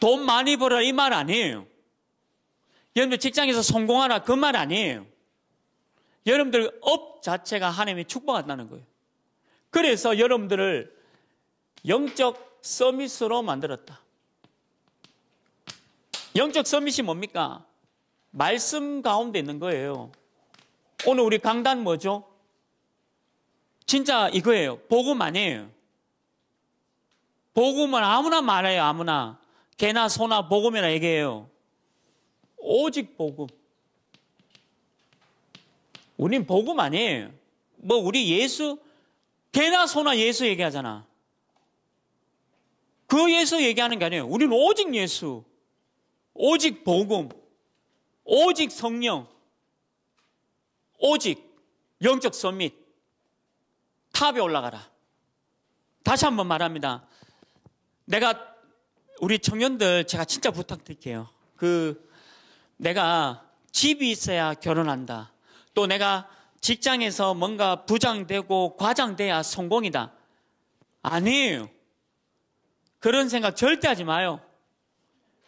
돈 많이 벌어 이 말 아니에요. 여러분들 직장에서 성공하라 그 말 아니에요. 여러분들 업 자체가 하나님이 축복한다는 거예요. 그래서 여러분들을 영적 서밋으로 만들었다. 영적 서밋이 뭡니까? 말씀 가운데 있는 거예요. 오늘 우리 강단 뭐죠? 진짜 이거예요. 복음아니에요 복음을 아무나 말해요, 아무나. 개나 소나 복음이라 얘기해요. 오직 복음. 우린 복음 아니에요. 뭐 우리 예수, 개나 소나 예수 얘기하잖아. 그 예수 얘기하는 게 아니에요. 우린 오직 예수, 오직 복음, 오직 성령, 오직 영적 선밋. 탑에 올라가라. 다시 한 번 말합니다. 내가 우리 청년들 제가 진짜 부탁드릴게요. 그 내가 집이 있어야 결혼한다. 또 내가 직장에서 뭔가 부장되고 과장돼야 성공이다. 아니에요. 그런 생각 절대 하지 마요.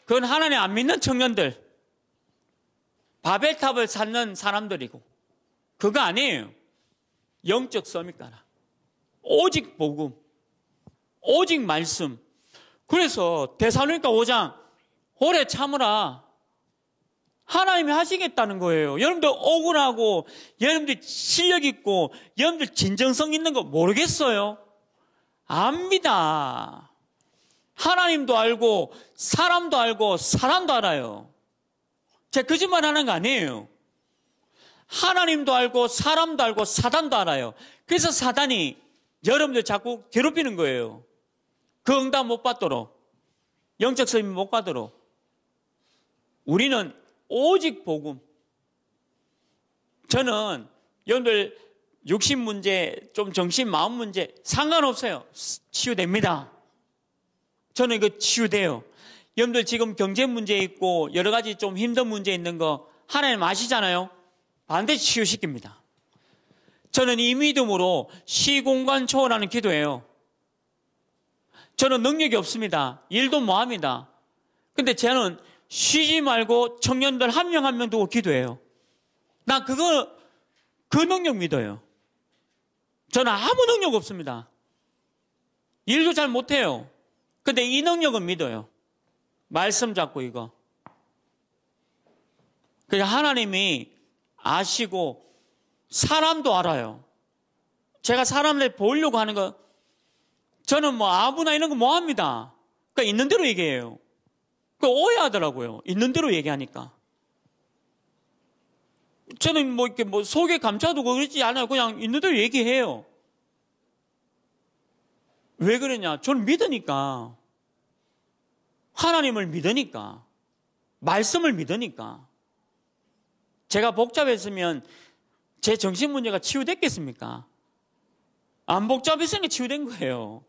그건 하나님 안 믿는 청년들. 바벨탑을 쌓는 사람들이고. 그거 아니에요. 영적 섬이 따라. 오직 복음, 오직 말씀. 그래서 대사로니까 5장 오래 참으라. 하나님이 하시겠다는 거예요. 여러분들 억울하고 여러분들 실력 있고 여러분들 진정성 있는 거 모르겠어요. 압니다. 하나님도 알고 사람도 알고 사람도 알아요. 제가 거짓말 그 하는 거 아니에요. 하나님도 알고 사람도 알고 사단도 알아요. 그래서 사단이 여러분들 자꾸 괴롭히는 거예요. 그 응답 못 받도록, 영적 서임 못 받도록. 우리는 오직 복음. 저는 여러분들 육신 문제, 좀 정신 마음 문제 상관없어요. 치유됩니다. 저는 이거 치유돼요. 여러분들 지금 경제 문제 있고 여러 가지 좀 힘든 문제 있는 거 하나님 아시잖아요. 반드시 치유시킵니다. 저는 이 믿음으로 시공간 초월하는 기도예요. 저는 능력이 없습니다. 일도 모합니다 근데 저는 쉬지 말고 청년들 한 명 한 명 두고 기도해요. 나 그거 그 능력 믿어요. 저는 아무 능력 없습니다. 일도 잘 못해요. 근데 이 능력은 믿어요. 말씀 잡고 이거. 그래서 하나님이 아시고 사람도 알아요. 제가 사람을 보려고 하는 거, 저는 뭐 아부나 이런 거 뭐 합니다. 그러니까 있는 대로 얘기해요. 그 그러니까 오해하더라고요. 있는 대로 얘기하니까. 저는 뭐 이렇게 뭐 속에 감춰두고 그러지 않아요. 그냥 있는 대로 얘기해요. 왜 그러냐? 저는 믿으니까. 하나님을 믿으니까. 말씀을 믿으니까. 제가 복잡했으면 제 정신 문제가 치유됐겠습니까? 안 복잡했으니까 치유된 거예요.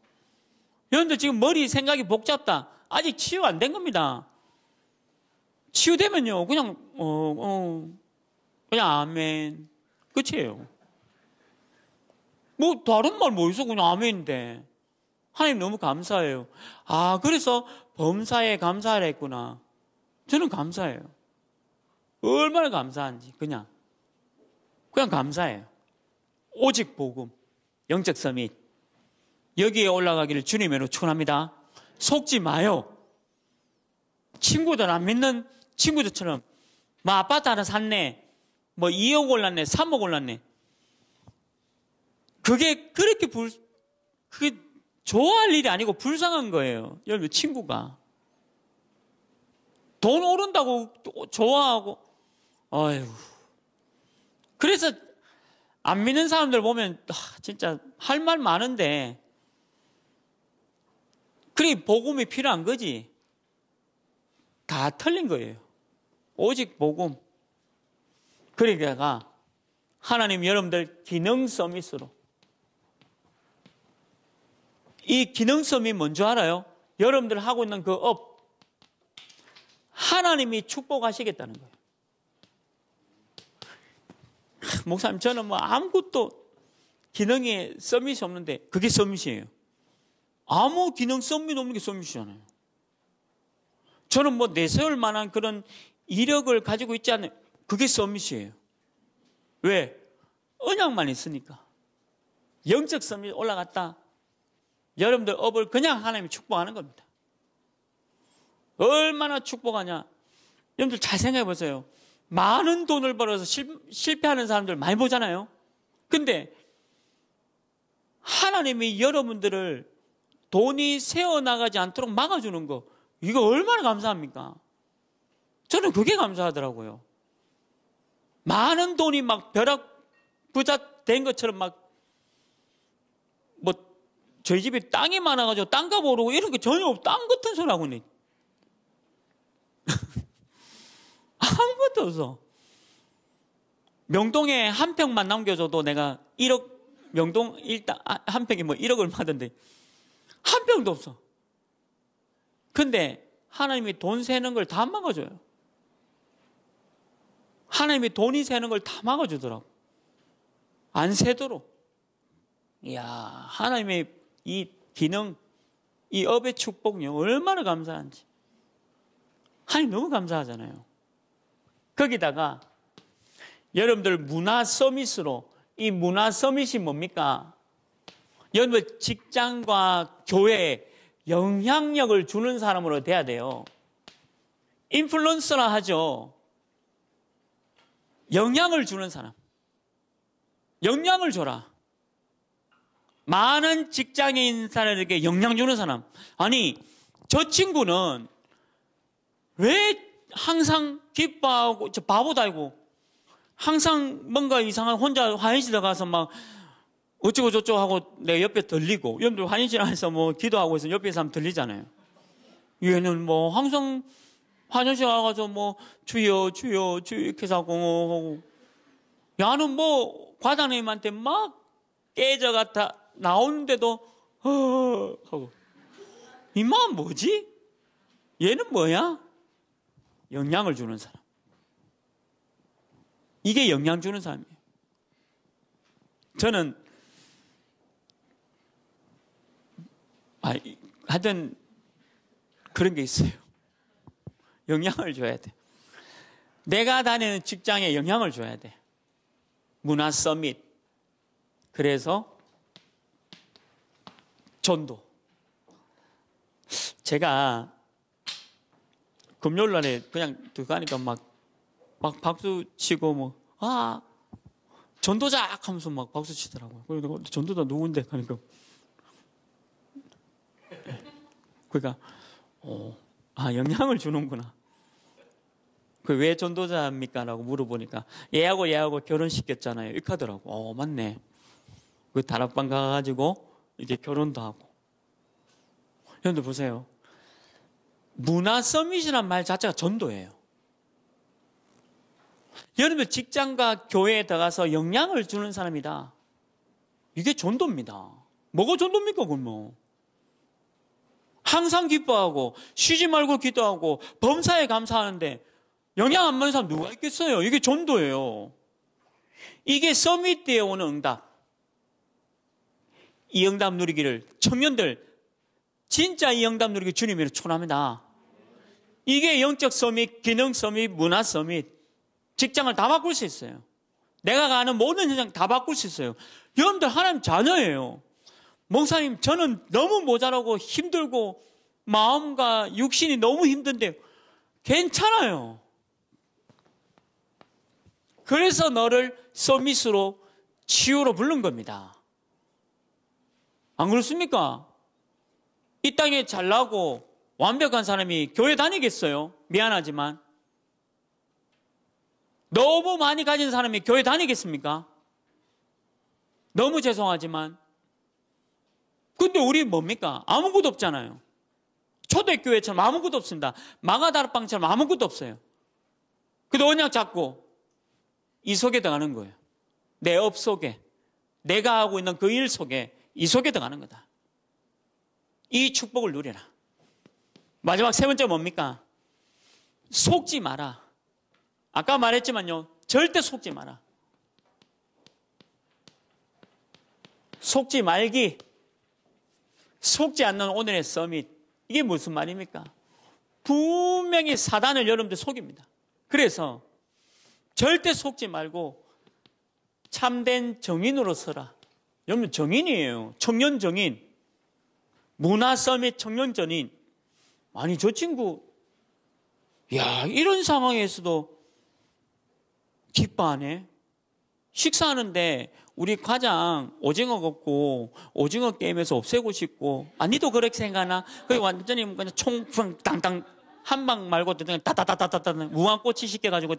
여러분들 지금 머리 생각이 복잡다. 아직 치유 안 된 겁니다. 치유되면요, 그냥, 어, 어, 그냥 아멘. 끝이에요. 뭐, 다른 말 뭐 있어? 그냥 아멘인데. 하나님 너무 감사해요. 아, 그래서 범사에 감사를 했구나. 저는 감사해요. 얼마나 감사한지, 그냥. 그냥 감사해요. 오직 복음, 영적 서밋. 여기에 올라가기를 주님으로 축원합니다. 속지 마요. 친구들 안 믿는 친구들처럼 뭐 아파트 하나 샀네. 뭐 2억 올랐네. 3억 올랐네. 그게 그렇게 불 그게 좋아할 일이 아니고 불쌍한 거예요. 여러분 친구가 돈 오른다고 좋아하고 아유 그래서 안 믿는 사람들 보면 아, 진짜 할 말 많은데 그래 복음이 필요한 거지. 다 틀린 거예요. 오직 복음. 그러니까 하나님 여러분들 기능 서밋으로 이 기능 서밋 뭔지 알아요? 여러분들 하고 있는 그업 하나님이 축복하시겠다는 거예요. 목사님 저는 뭐 아무것도 기능에 서밋이 없는데 그게 서밋이에요. 아무 기능 서밋 없는 게 서밋이잖아요. 저는 뭐 내세울 만한 그런 이력을 가지고 있지 않아요. 그게 서밋이에요. 왜? 언약만 있으니까. 영적 서밋 올라갔다. 여러분들 업을 그냥 하나님이 축복하는 겁니다. 얼마나 축복하냐. 여러분들 잘 생각해 보세요. 많은 돈을 벌어서 실, 실패하는 사람들 많이 보잖아요. 근데 하나님이 여러분들을 돈이 새어나가지 않도록 막아주는 거, 이거 얼마나 감사합니까? 저는 그게 감사하더라고요. 많은 돈이 막 벼락 부자 된 것처럼 막, 뭐, 저희 집에 땅이 많아가지고 땅값 오르고 이런 게 전혀 없, 땅 같은 소리 하고 있네. 아무것도 없어. 명동에 한 평만 남겨줘도 내가 1억, 명동 일단 아, 한 평이 뭐 1억 을받은데한 평도 없어. 근데 하나님이 돈 세는 걸 다 막아줘요. 하나님이 돈이 세는걸 다 막아주더라고. 안세도록 이야, 하나님의 이 기능, 이 업의 축복요 얼마나 감사한지. 하나님 너무 감사하잖아요. 거기다가 여러분들 문화 서밋으로 이 문화 서밋이 뭡니까? 여러분 직장과 교회에 영향력을 주는 사람으로 돼야 돼요. 인플루언서라 하죠. 영향을 주는 사람. 영향을 줘라. 많은 직장인 사람에게 영향 주는 사람. 아니, 저 친구는 왜 항상 기뻐하고 저 바보다 이고 항상 뭔가 이상한 혼자 화장실에 가서 막 어쩌고 저쩌고 하고 내 옆에 들리고 여러분들 화장실 안에서 뭐 기도하고 있으면 옆에 사람 들리잖아요. 얘는 뭐 항상 화장실 가서 뭐 주여 주여 주여 이렇게 하고 야는 뭐 과장님한테 막 깨져 갔다 나오는데도 허허 하고 이마 음 뭐지? 얘는 뭐야? 영향을 주는 사람. 이게 영향 주는 사람이에요. 저는 아, 하여튼 그런 게 있어요. 영향을 줘야 돼. 내가 다니는 직장에 영향을 줘야 돼. 문화 서밋. 그래서 전도. 제가 금요일 날에 그냥 들어가니까 막, 막 박수 치고 뭐, 아, 전도자! 하면서 막 박수 치더라고요. 그리고 전도자 누군데? 하니까. 그러니까, 어, 아, 영향을 주는구나. 그 왜 전도자입니까? 라고 물어보니까 얘하고 얘하고 결혼시켰잖아요. 이렇게 하더라고. 어, 맞네. 그 다락방 가가지고 이제 결혼도 하고. 여러분 보세요. 문화 서밋이란 말 자체가 전도예요. 여러분 직장과 교회에 들어가서 영향을 주는 사람이다. 이게 전도입니다. 뭐가 전도입니까, 그건 뭐? 항상 기뻐하고 쉬지 말고 기도하고 범사에 감사하는데 영향 안 받는 사람 누가 있겠어요? 이게 전도예요. 이게 서밋 때에 오는 응답. 이 응답 누리기를 청년들 진짜 이영담 누리기 주님으로 초합니다 이게 영적 서밋, 기능 서밋, 문화 서밋, 직장을 다 바꿀 수 있어요. 내가 가는 모든 현장 다 바꿀 수 있어요. 여러분들 하나님 자녀예요. 목사님, 저는 너무 모자라고 힘들고 마음과 육신이 너무 힘든데 괜찮아요. 그래서 너를 서밋으로 치유로 부른 겁니다. 안 그렇습니까? 이 땅에 잘나고 완벽한 사람이 교회 다니겠어요? 미안하지만. 너무 많이 가진 사람이 교회 다니겠습니까? 너무 죄송하지만. 근데 우리 뭡니까? 아무것도 없잖아요. 초대교회처럼 아무것도 없습니다. 망가다락방처럼 아무것도 없어요. 그 근데 언약 잡고 이 속에 들어가는 거예요. 내 업 속에, 내가 하고 있는 그 일 속에 이 속에 들어가는 거다. 이 축복을 누려라. 마지막 세 번째 뭡니까? 속지 마라. 아까 말했지만요. 절대 속지 마라. 속지 말기. 속지 않는 오늘의 서밋. 이게 무슨 말입니까? 분명히 사단을 여러분들 속입니다. 그래서 절대 속지 말고 참된 정인으로 서라. 여러분 정인이에요. 청년 정인. 문화 서의 청년전인 아니 저 친구 야 이런 상황에서도 기뻐하네. 식사하는데 우리 과장 오징어 걷고 오징어 게임에서 없애고 싶고 아 니도 그렇게 생각하나? 그게 완전히 그냥 총풍 당당 한 방 말고 그냥 따다다다다다 무한꽃이 시켜가지고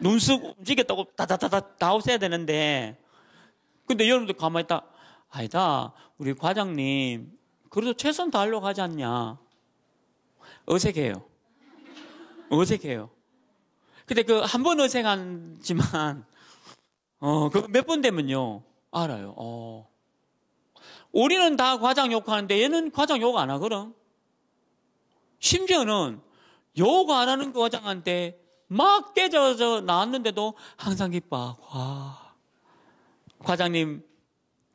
눈썹 움직였다고 다다다다 다없애야 되는데 근데 여러분들 가만히 있다 아니다 우리 과장님 그래도 최선 다하려고 하지 않냐. 어색해요. 어색해요. 근데 그 한 번 어색하지만, 어, 그몇번 되면요. 알아요. 어. 우리는 다 과장 욕하는데 얘는 과장 욕 안 하거든. 심지어는 욕 안 하는 과장한테 막 깨져서 나왔는데도 항상 기뻐하고, 와. 과장님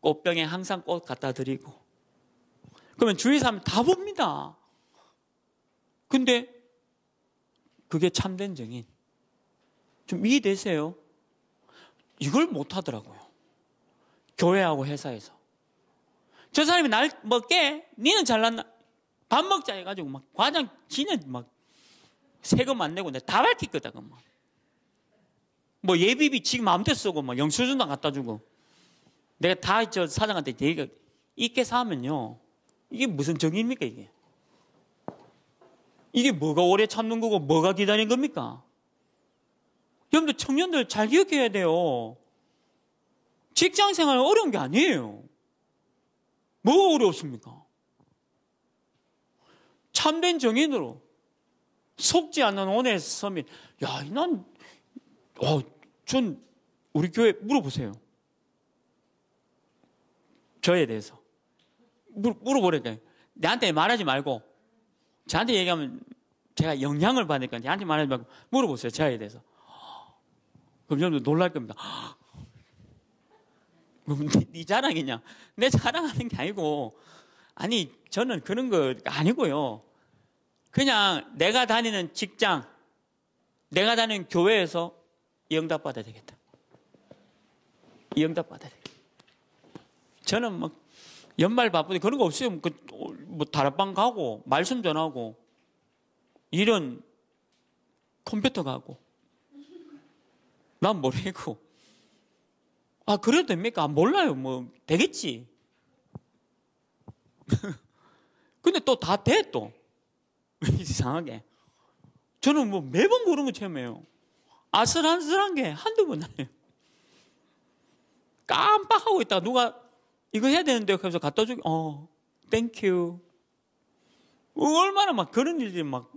꽃병에 항상 꽃 갖다 드리고, 그러면 주위 사람 다 봅니다. 근데 그게 참된 정인. 좀 이해되세요? 이걸 못 하더라고요. 교회하고 회사에서. 저 사람이 날, 먹게? 뭐 니는 잘났나? 밥 먹자 해가지고 막 과장, 지는 막 세금 안 내고 내가 다 밝힐 거다, 그만. 뭐 예비비 지금 마음대로 쓰고 막 영수증도 갖다 주고. 내가 다 저 사장한테 얘기가, 있게 사면요. 이게 무슨 정의입니까, 이게? 이게 뭐가 오래 참는 거고 뭐가 기다린 겁니까? 여러분들 청년들 잘 기억해야 돼요. 직장 생활 어려운 게 아니에요. 뭐가 어려웠습니까? 참된 정인으로 속지 않는 오늘 서민. 야, 난, 어, 전 우리 교회 물어보세요. 저에 대해서. 물어보니까 내한테 말하지 말고 저한테 얘기하면 제가 영향을 받으니까 저한테 말하지 말고 물어보세요. 저에 대해서. 그럼 여러분 놀랄 겁니다. 네, 네 자랑이냐? 내 자랑하는 게 아니고 아니 저는 그런 거 아니고요. 그냥 내가 다니는 직장, 내가 다니는 교회에서 영답 받아야 되겠다. 영답 받아야 되겠다. 저는 뭐 연말 바쁘니 그런 거 없어요. 그, 어, 뭐 다락방 가고 말씀 전하고 이런 컴퓨터 가고 난 모르고 겠아 그래도 됩니까? 아, 몰라요. 뭐 되겠지. 근데 또 다 돼 또. 이상하게. 저는 뭐 매번 그런 거 체험해요. 아슬아슬한 게 한두 번 아니에요. 깜빡하고 있다가 누가 이거 해야 되는데 그래서 갖다 주기 어 땡큐 얼마나 막 그런 일들이 막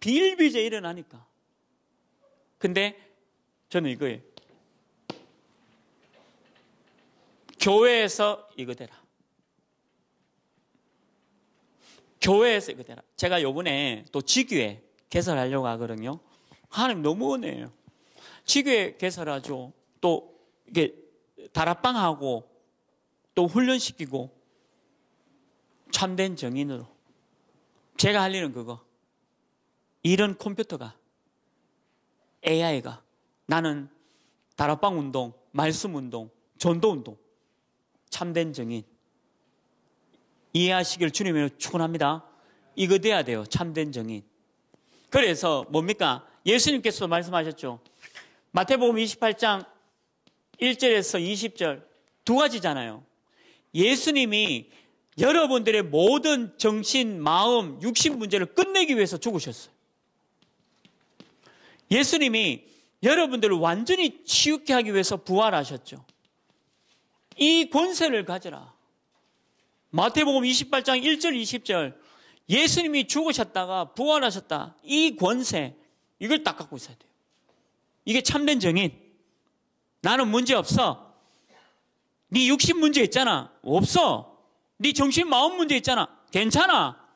비일비재 일어나니까 근데 저는 이거예요 교회에서 이거 되라 교회에서 이거 되라 제가 요번에 또 지교회 개설하려고 하거든요 하나님 너무 은혜예요 지교회 개설하죠 또 이게 다락방하고 또 훈련시키고 참된 정인으로 제가 할 일은 그거 이런 컴퓨터가 AI가 나는 다락방 운동, 말씀 운동, 전도 운동 참된 정인 이해하시길 주님으로 축원합니다. 이거 돼야 돼요. 참된 정인. 그래서 뭡니까? 예수님께서도 말씀하셨죠. 마태복음 28장 1절에서 20절 두 가지잖아요. 예수님이 여러분들의 모든 정신, 마음, 육신 문제를 끝내기 위해서 죽으셨어요. 예수님이 여러분들을 완전히 치유케 하기 위해서 부활하셨죠. 이 권세를 가져라. 마태복음 28장 1절 20절 예수님이 죽으셨다가 부활하셨다. 이 권세 이걸 딱 갖고 있어야 돼요. 이게 참된 정인. 나는 문제 없어. 네 육신 문제 있잖아. 없어. 네 정신 마음 문제 있잖아. 괜찮아.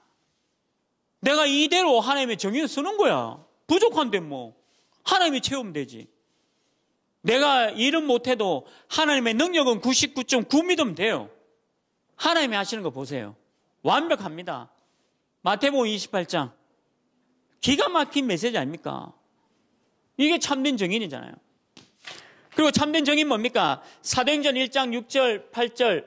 내가 이대로 하나님의 정의를 쓰는 거야. 부족한데 뭐. 하나님이 채우면 되지. 내가 일은 못해도 하나님의 능력은 99.9 믿으면 돼요. 하나님이 하시는 거 보세요. 완벽합니다. 마태복음 28장. 기가 막힌 메시지 아닙니까? 이게 참된 정인이잖아요. 그리고 참된 정의는 뭡니까? 사도행전 1장 6절, 8절.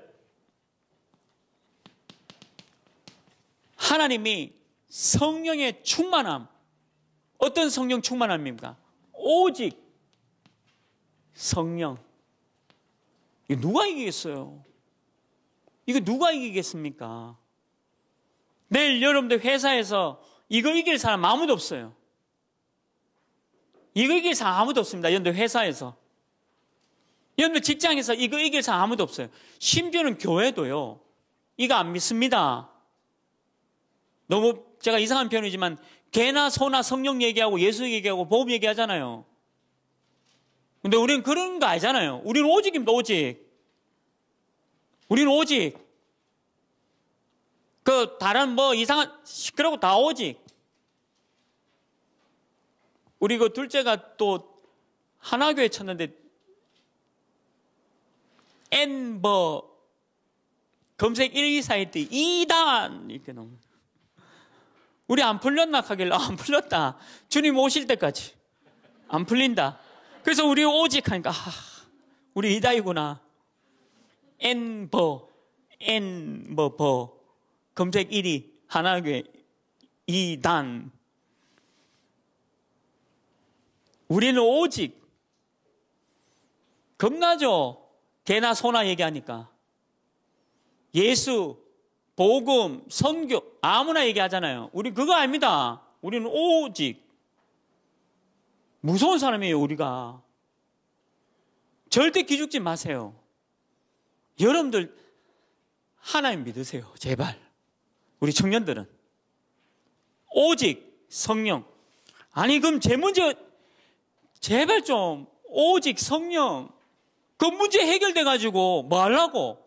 하나님이 성령의 충만함. 어떤 성령 충만함입니까? 오직 성령. 이거 누가 이기겠어요? 이거 누가 이기겠습니까? 내일 여러분들 회사에서 이거 이길 사람 아무도 없어요. 이거 이길 사람 아무도 없습니다. 여러분들 회사에서. 여러분 직장에서 이거 이길 사람 아무도 없어요. 심지어는 교회도요. 이거 안 믿습니다. 너무 제가 이상한 표현이지만 개나 소나 성령 얘기하고 예수 얘기하고 보험 얘기하잖아요. 근데 우리는 그런 거 알잖아요. 우리는 오직입니다. 오직. 우리는 오직. 그 다른 뭐 이상한 시끄럽고 다 오직. 우리 그 둘째가 또 하나교회 쳤는데 엠버 검색 1위 사이트 2단 이렇게 나옵 우리 안 풀렸나 하길래 아, 안 풀렸다. 주님 오실 때까지 안 풀린다. 그래서 우리 오직 하니까 아, 우리 이다이구나. 엔버 엔버버 검색 1위 하나교 2단 우리는 오직 겁나죠. 개나 소나 얘기하니까. 예수, 복음, 선교, 아무나 얘기하잖아요. 우리 그거 아닙니다 우리는 오직 무서운 사람이에요, 우리가. 절대 기죽지 마세요. 여러분들, 하나님 믿으세요. 제발. 우리 청년들은. 오직 성령. 아니, 그럼 제 문제, 제발 좀, 오직 성령. 그 문제 해결돼 가지고 뭐 하려고?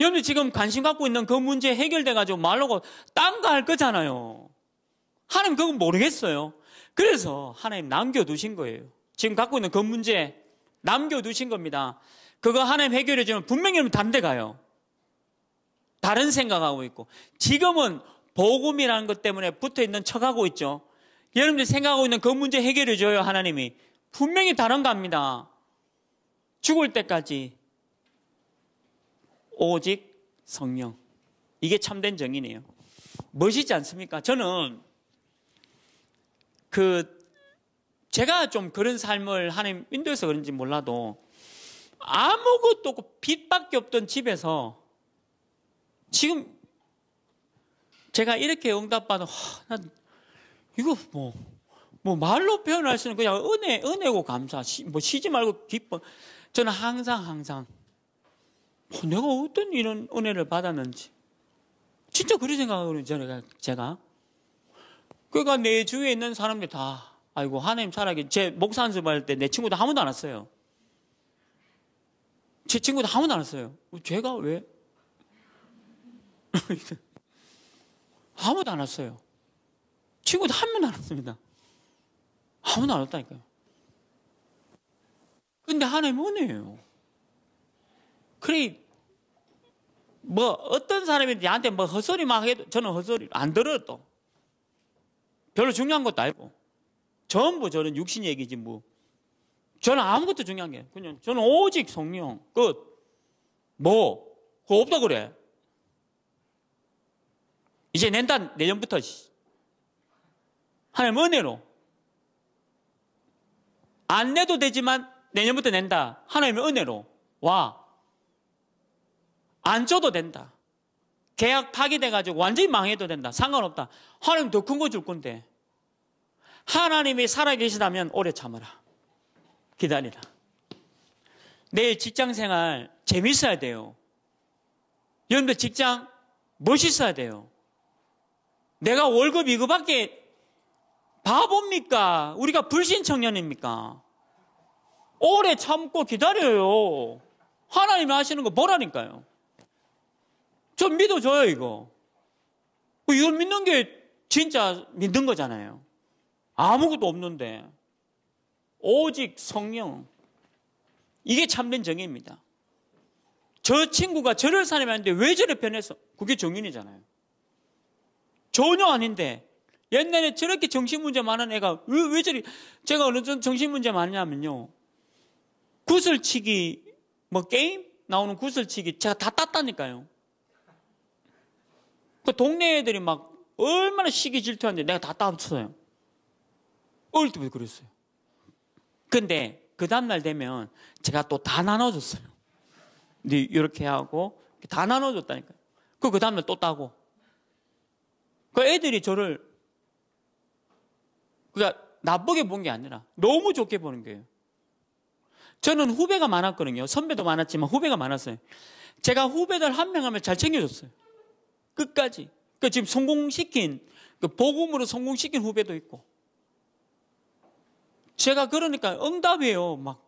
여러분 지금 관심 갖고 있는 그 문제 해결돼 가지고 말라고 딴 거 할 거잖아요. 하나님 그건 모르겠어요. 그래서 하나님 남겨두신 거예요. 지금 갖고 있는 그 문제 남겨두신 겁니다. 그거 하나님 해결해 주면 분명히 여러분 다른 데 가요. 다른 생각하고 있고 지금은 복음이라는 것 때문에 붙어 있는 척하고 있죠. 여러분들 생각하고 있는 그 문제 해결해 줘요 하나님이 분명히 다른 겁니다. 죽을 때까지 오직 성령. 이게 참된 정이네요 멋있지 않습니까? 저는 그 제가 좀 그런 삶을 하는님인도에서 그런지 몰라도 아무것도 없고 빛밖에 없던 집에서 지금 제가 이렇게 응답받은 난 이거 뭐뭐 뭐 말로 표현할 수는 그냥 은혜 은혜고 감사 시, 뭐 쉬지 말고 기뻐 저는 항상 항상 뭐 내가 어떤 이런 은혜를 받았는지 진짜 그런 생각을 저는 제가 그러니까 내 주위에 있는 사람들 다 아이고 하나님 살아계 제 목사 연습할 때 내 친구도 아무도 안 왔어요. 제 친구도 아무도 안 왔어요. 제가 왜 아무도 안 왔어요. 친구도 한 명도 안 왔습니다. 아무도 안 왔다니까요. 근데 하나님 은혜예요. 그래 뭐 어떤 사람이 나한테 뭐 헛소리 막 해도 저는 헛소리 안 들어요 또. 별로 중요한 것도 아니고 전부 저는 육신 얘기지 뭐. 저는 아무것도 중요한 게 그냥 저는 오직 성령 끝. 뭐 그거 없다 그래. 이제 낸다 내년부터 하나님 은혜로 안 내도 되지만 내년부터 낸다. 하나님의 은혜로. 와. 안 줘도 된다. 계약 파기돼가지고 완전히 망해도 된다. 상관없다. 하나님 더 큰 거 줄 건데. 하나님이 살아계시다면 오래 참아라. 기다리라. 내일 직장 생활 재밌어야 돼요. 여러분들 직장 멋있어야 돼요. 내가 월급 이거밖에 바보입니까? 우리가 불신 청년입니까? 오래 참고 기다려요. 하나님이 하시는 거 뭐라니까요. 좀 믿어줘요, 이거. 뭐 이걸 믿는 게 진짜 믿는 거잖아요. 아무것도 없는데. 오직 성령. 이게 참된 정의입니다. 저 친구가 저를 사람이었는데 왜 저를 변했어? 그게 정인이잖아요. 전혀 아닌데 옛날에 저렇게 정신문제 많은 애가 왜, 왜 저리 제가 어느 정도 정신문제 많냐면요. 구슬치기 뭐 게임 나오는 구슬치기 제가 다 땄다니까요. 그 동네 애들이 막 얼마나 시기 질투하는데 내가 다 따붙였어요. 어릴 때부터 그랬어요. 근데 그 다음날 되면 제가 또 다 나눠줬어요. 근데 이렇게 하고 다 나눠줬다니까요. 그, 그 다음날 또 따고. 그 애들이 저를 그러니까 나쁘게 본 게 아니라 너무 좋게 보는 거예요. 저는 후배가 많았거든요. 선배도 많았지만 후배가 많았어요. 제가 후배들 한 명 하면 잘 챙겨줬어요. 끝까지. 그 지금 성공시킨, 그 복음으로 성공시킨 후배도 있고. 제가 그러니까 응답이에요. 막.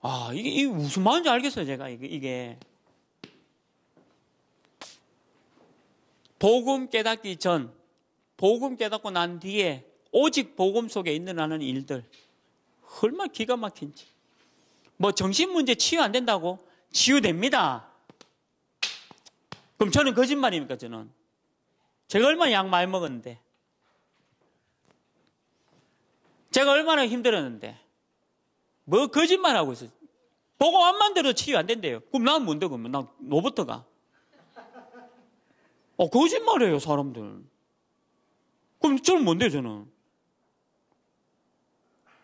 아, 이게, 이게 무슨 말인지 알겠어요. 제가 이게. 이게. 복음 깨닫기 전, 복음 깨닫고 난 뒤에 오직 복음 속에 있는 하는 일들. 얼마나 기가 막힌지. 뭐 정신 문제 치유 안 된다고? 치유됩니다. 그럼 저는 거짓말입니까, 저는? 제가 얼마나 약 많이 먹었는데. 제가 얼마나 힘들었는데. 뭐 거짓말하고 있어 보고 안만 들어도 치유 안 된대요. 그럼 난 뭔데, 그러면? 난 로버트가. 어, 거짓말이에요, 사람들. 그럼 저는 뭔데, 저는?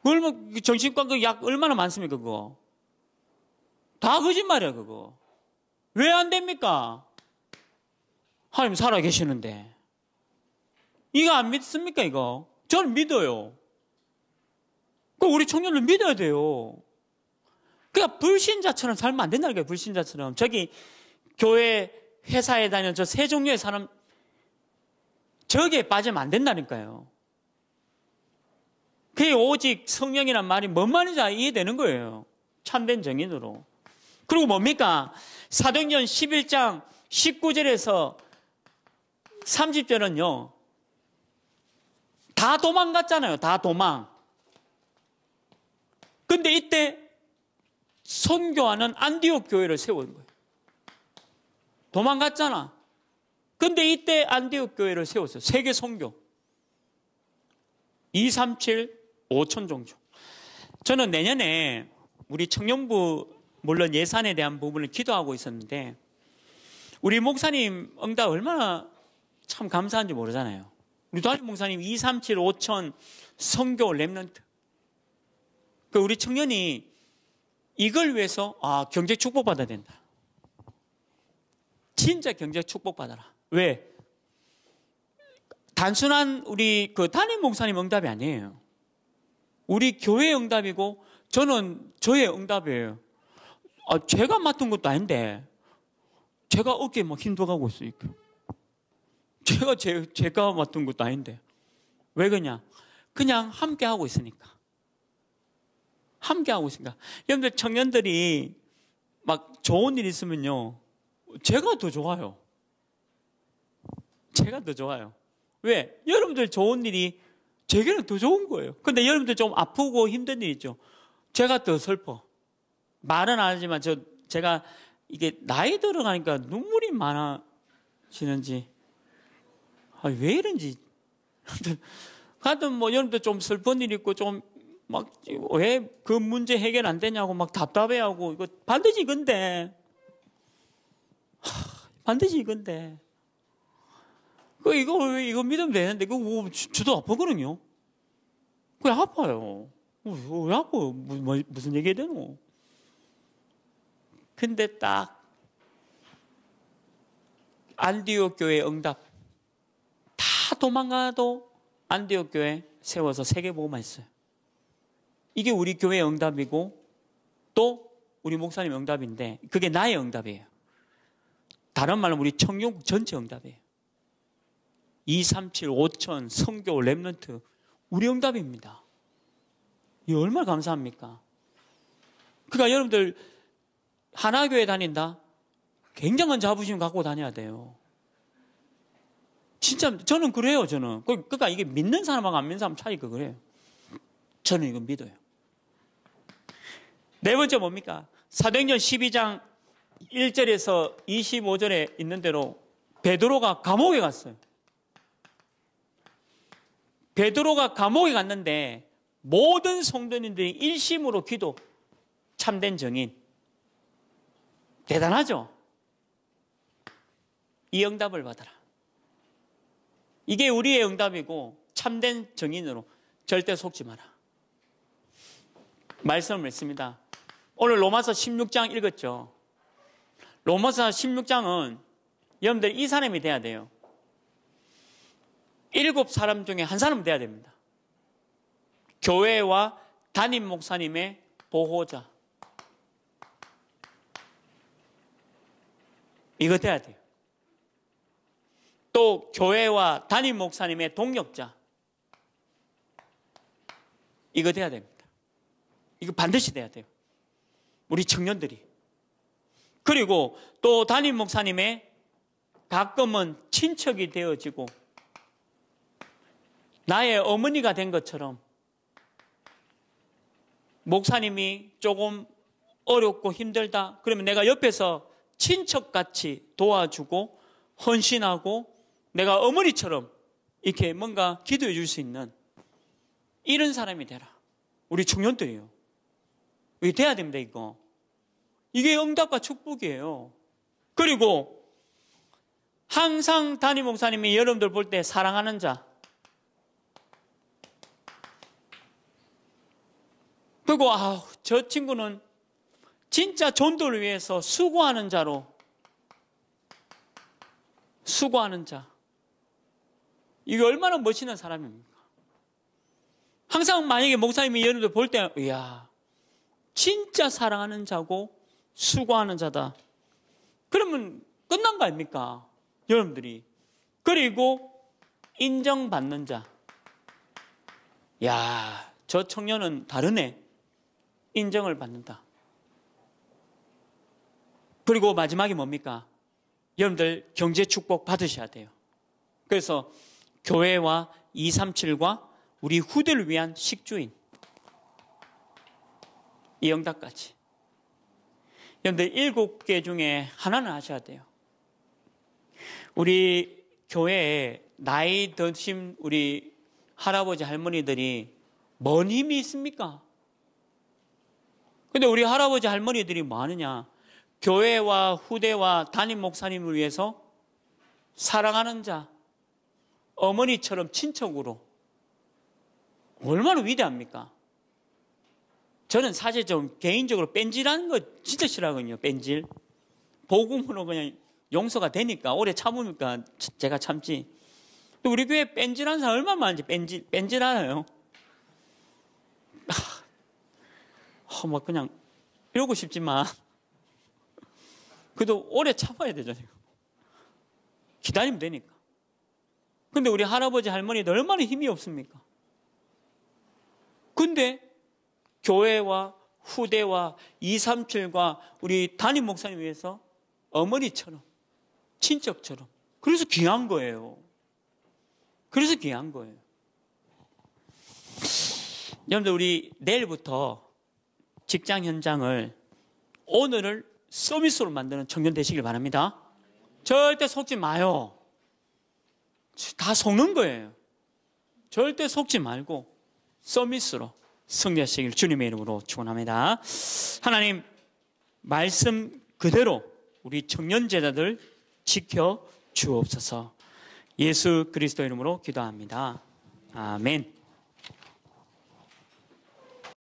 얼마 뭐 정신과 그 약 얼마나 많습니까 그거? 다 거짓말이야 그거. 왜 안 됩니까? 하나님 살아 계시는데. 이거 안 믿습니까 이거? 저는 믿어요. 그 우리 청년들 믿어야 돼요. 그러니까 불신자처럼 살면 안 된다는 거예요. 그러니까 불신자처럼 저기 교회 회사에 다니는 저 세 종류의 사람 저기에 빠지면 안 된다니까요. 그 오직 성령이란 말이 뭔 말인지 이해되는 거예요. 참된 정인으로. 그리고 뭡니까? 사도행전 11장 19절에서 30절은요. 다 도망갔잖아요. 다 도망. 근데 이때 선교하는 안디옥 교회를 세운 거예요. 도망갔잖아. 근데 이때 안디옥 교회를 세웠어요. 세계 선교. 237 5천 종족. 저는 내년에 우리 청년부 물론 예산에 대한 부분을 기도하고 있었는데 우리 목사님 응답 얼마나 참 감사한지 모르잖아요. 우리 도하림 목사님 2, 3, 7, 5천 성교 랩런트. 그 우리 청년이 이걸 위해서 아 경제 축복받아야 된다. 진짜 경제 축복받아라. 왜? 단순한 우리 그 담임 목사님 응답이 아니에요. 우리 교회의 응답이고 저는 저의 응답이에요. 아, 제가 맡은 것도 아닌데 제가 어깨에 막 힘들어가고 있으니까 제가 제, 제가 맡은 것도 아닌데 왜 그냥 그냥 함께 하고 있으니까 함께 하고 있으니까 여러분들 청년들이 막 좋은 일 있으면요 제가 더 좋아요. 제가 더 좋아요. 왜? 여러분들 좋은 일이 제게는 더 좋은 거예요. 근데 여러분들 좀 아프고 힘든 일이죠. 제가 더 슬퍼. 말은 안 하지만 저 제가 이게 나이 들어가니까 눈물이 많아지는지 아, 왜 이런지 하여튼 뭐 여러분들 좀 슬픈 일 있고 좀 막 왜 그 문제 해결 안 되냐고 막 답답해하고 이거 반드시 이건데 하, 반드시 이건데 그 이거 이거 믿으면 되는데 그거 뭐 주도 아프거든요. 그게 아파요. 어, 왜 아파? 뭐, 무슨 얘기 해야 되노? 근데 딱 안디옥 교회 응답 다 도망가도 안디옥 교회 세워서 세계 보고만 했어요. 이게 우리 교회의 응답이고 또 우리 목사님 응답인데 그게 나의 응답이에요. 다른 말로 우리 청룡 전체 응답이에요. 237, 5천, 성교, 랩런트 우리 응답입니다. 이 얼마나 감사합니까? 그러니까 여러분들 하나교회 다닌다? 굉장한 자부심 갖고 다녀야 돼요. 진짜 저는 그래요, 저는. 그, 그러니까 이게 믿는 사람하고 안 믿는 사람 차이가 그래요. 저는 이건 믿어요. 네 번째 뭡니까? 사도행전 12장 1절에서 25절에 있는 대로 베드로가 감옥에 갔어요. 베드로가 감옥에 갔는데 모든 성도님들이 일심으로 기도 참된 정인 대단하죠. 이 응답을 받아라. 이게 우리의 응답이고 참된 정인으로 절대 속지 마라. 말씀을 읽습니다. 오늘 로마서 16장 읽었죠. 로마서 16장은 여러분들 이 사람이 돼야 돼요. 일곱 사람 중에 한 사람 돼야 됩니다. 교회와 담임 목사님의 보호자. 이거 돼야 돼요. 또 교회와 담임 목사님의 동력자. 이거 돼야 됩니다. 이거 반드시 돼야 돼요. 우리 청년들이. 그리고 또 담임 목사님의 가끔은 친척이 되어지고 나의 어머니가 된 것처럼 목사님이 조금 어렵고 힘들다. 그러면 내가 옆에서 친척같이 도와주고 헌신하고 내가 어머니처럼 이렇게 뭔가 기도해 줄 수 있는 이런 사람이 되라. 우리 청년들이요. 왜 돼야 됩니다, 이거. 이게 응답과 축복이에요. 그리고 항상 담임 목사님이 여러분들 볼 때 사랑하는 자, 그리고 아우 저 친구는 진짜 전도를 위해서 수고하는 자로 수고하는 자 이게 얼마나 멋있는 사람입니까? 항상 만약에 목사님이 여러분들 볼 때, 이야, 진짜 사랑하는 자고 수고하는 자다. 그러면 끝난 거 아닙니까? 여러분들이. 그리고 인정받는 자. 야, 저 청년은 다르네. 인정을 받는다. 그리고 마지막이 뭡니까? 여러분들 경제 축복 받으셔야 돼요. 그래서 교회와 237과 우리 후대를 위한 식주인 이 영답까지 그런데 들 일곱 개 중에 하나는 하셔야 돼요. 우리 교회에 나이 드신 우리 할아버지 할머니들이 뭔 힘이 있습니까? 근데 우리 할아버지 할머니들이 뭐 하느냐? 교회와 후대와 담임 목사님을 위해서 사랑하는 자, 어머니처럼 친척으로 얼마나 위대합니까? 저는 사실 좀 개인적으로 뺀질하는 거 진짜 싫어하거든요. 뺀질. 복음으로 그냥 용서가 되니까 오래 참으니까 제가 참지. 또 우리 교회 뺀질하는 사람 얼마나 많은지 뺀질 뺀질하나요? 아, 어, 막 뭐 그냥 이러고 싶지만 그래도 오래 참아야 되잖아요. 기다리면 되니까. 근데 우리 할아버지 할머니도 얼마나 힘이 없습니까? 근데 교회와 후대와 237과 우리 담임 목사님 위해서 어머니처럼 친척처럼 그래서 귀한 거예요. 그래서 귀한 거예요. 여러분들 우리 내일부터 직장 현장을 오늘을 서비스로 만드는 청년 되시길 바랍니다. 절대 속지 마요. 다 속는 거예요. 절대 속지 말고 서비스로 승리하시길 주님의 이름으로 축원합니다. 하나님 말씀 그대로 우리 청년 제자들 지켜 주옵소서. 예수 그리스도 이름으로 기도합니다. 아멘.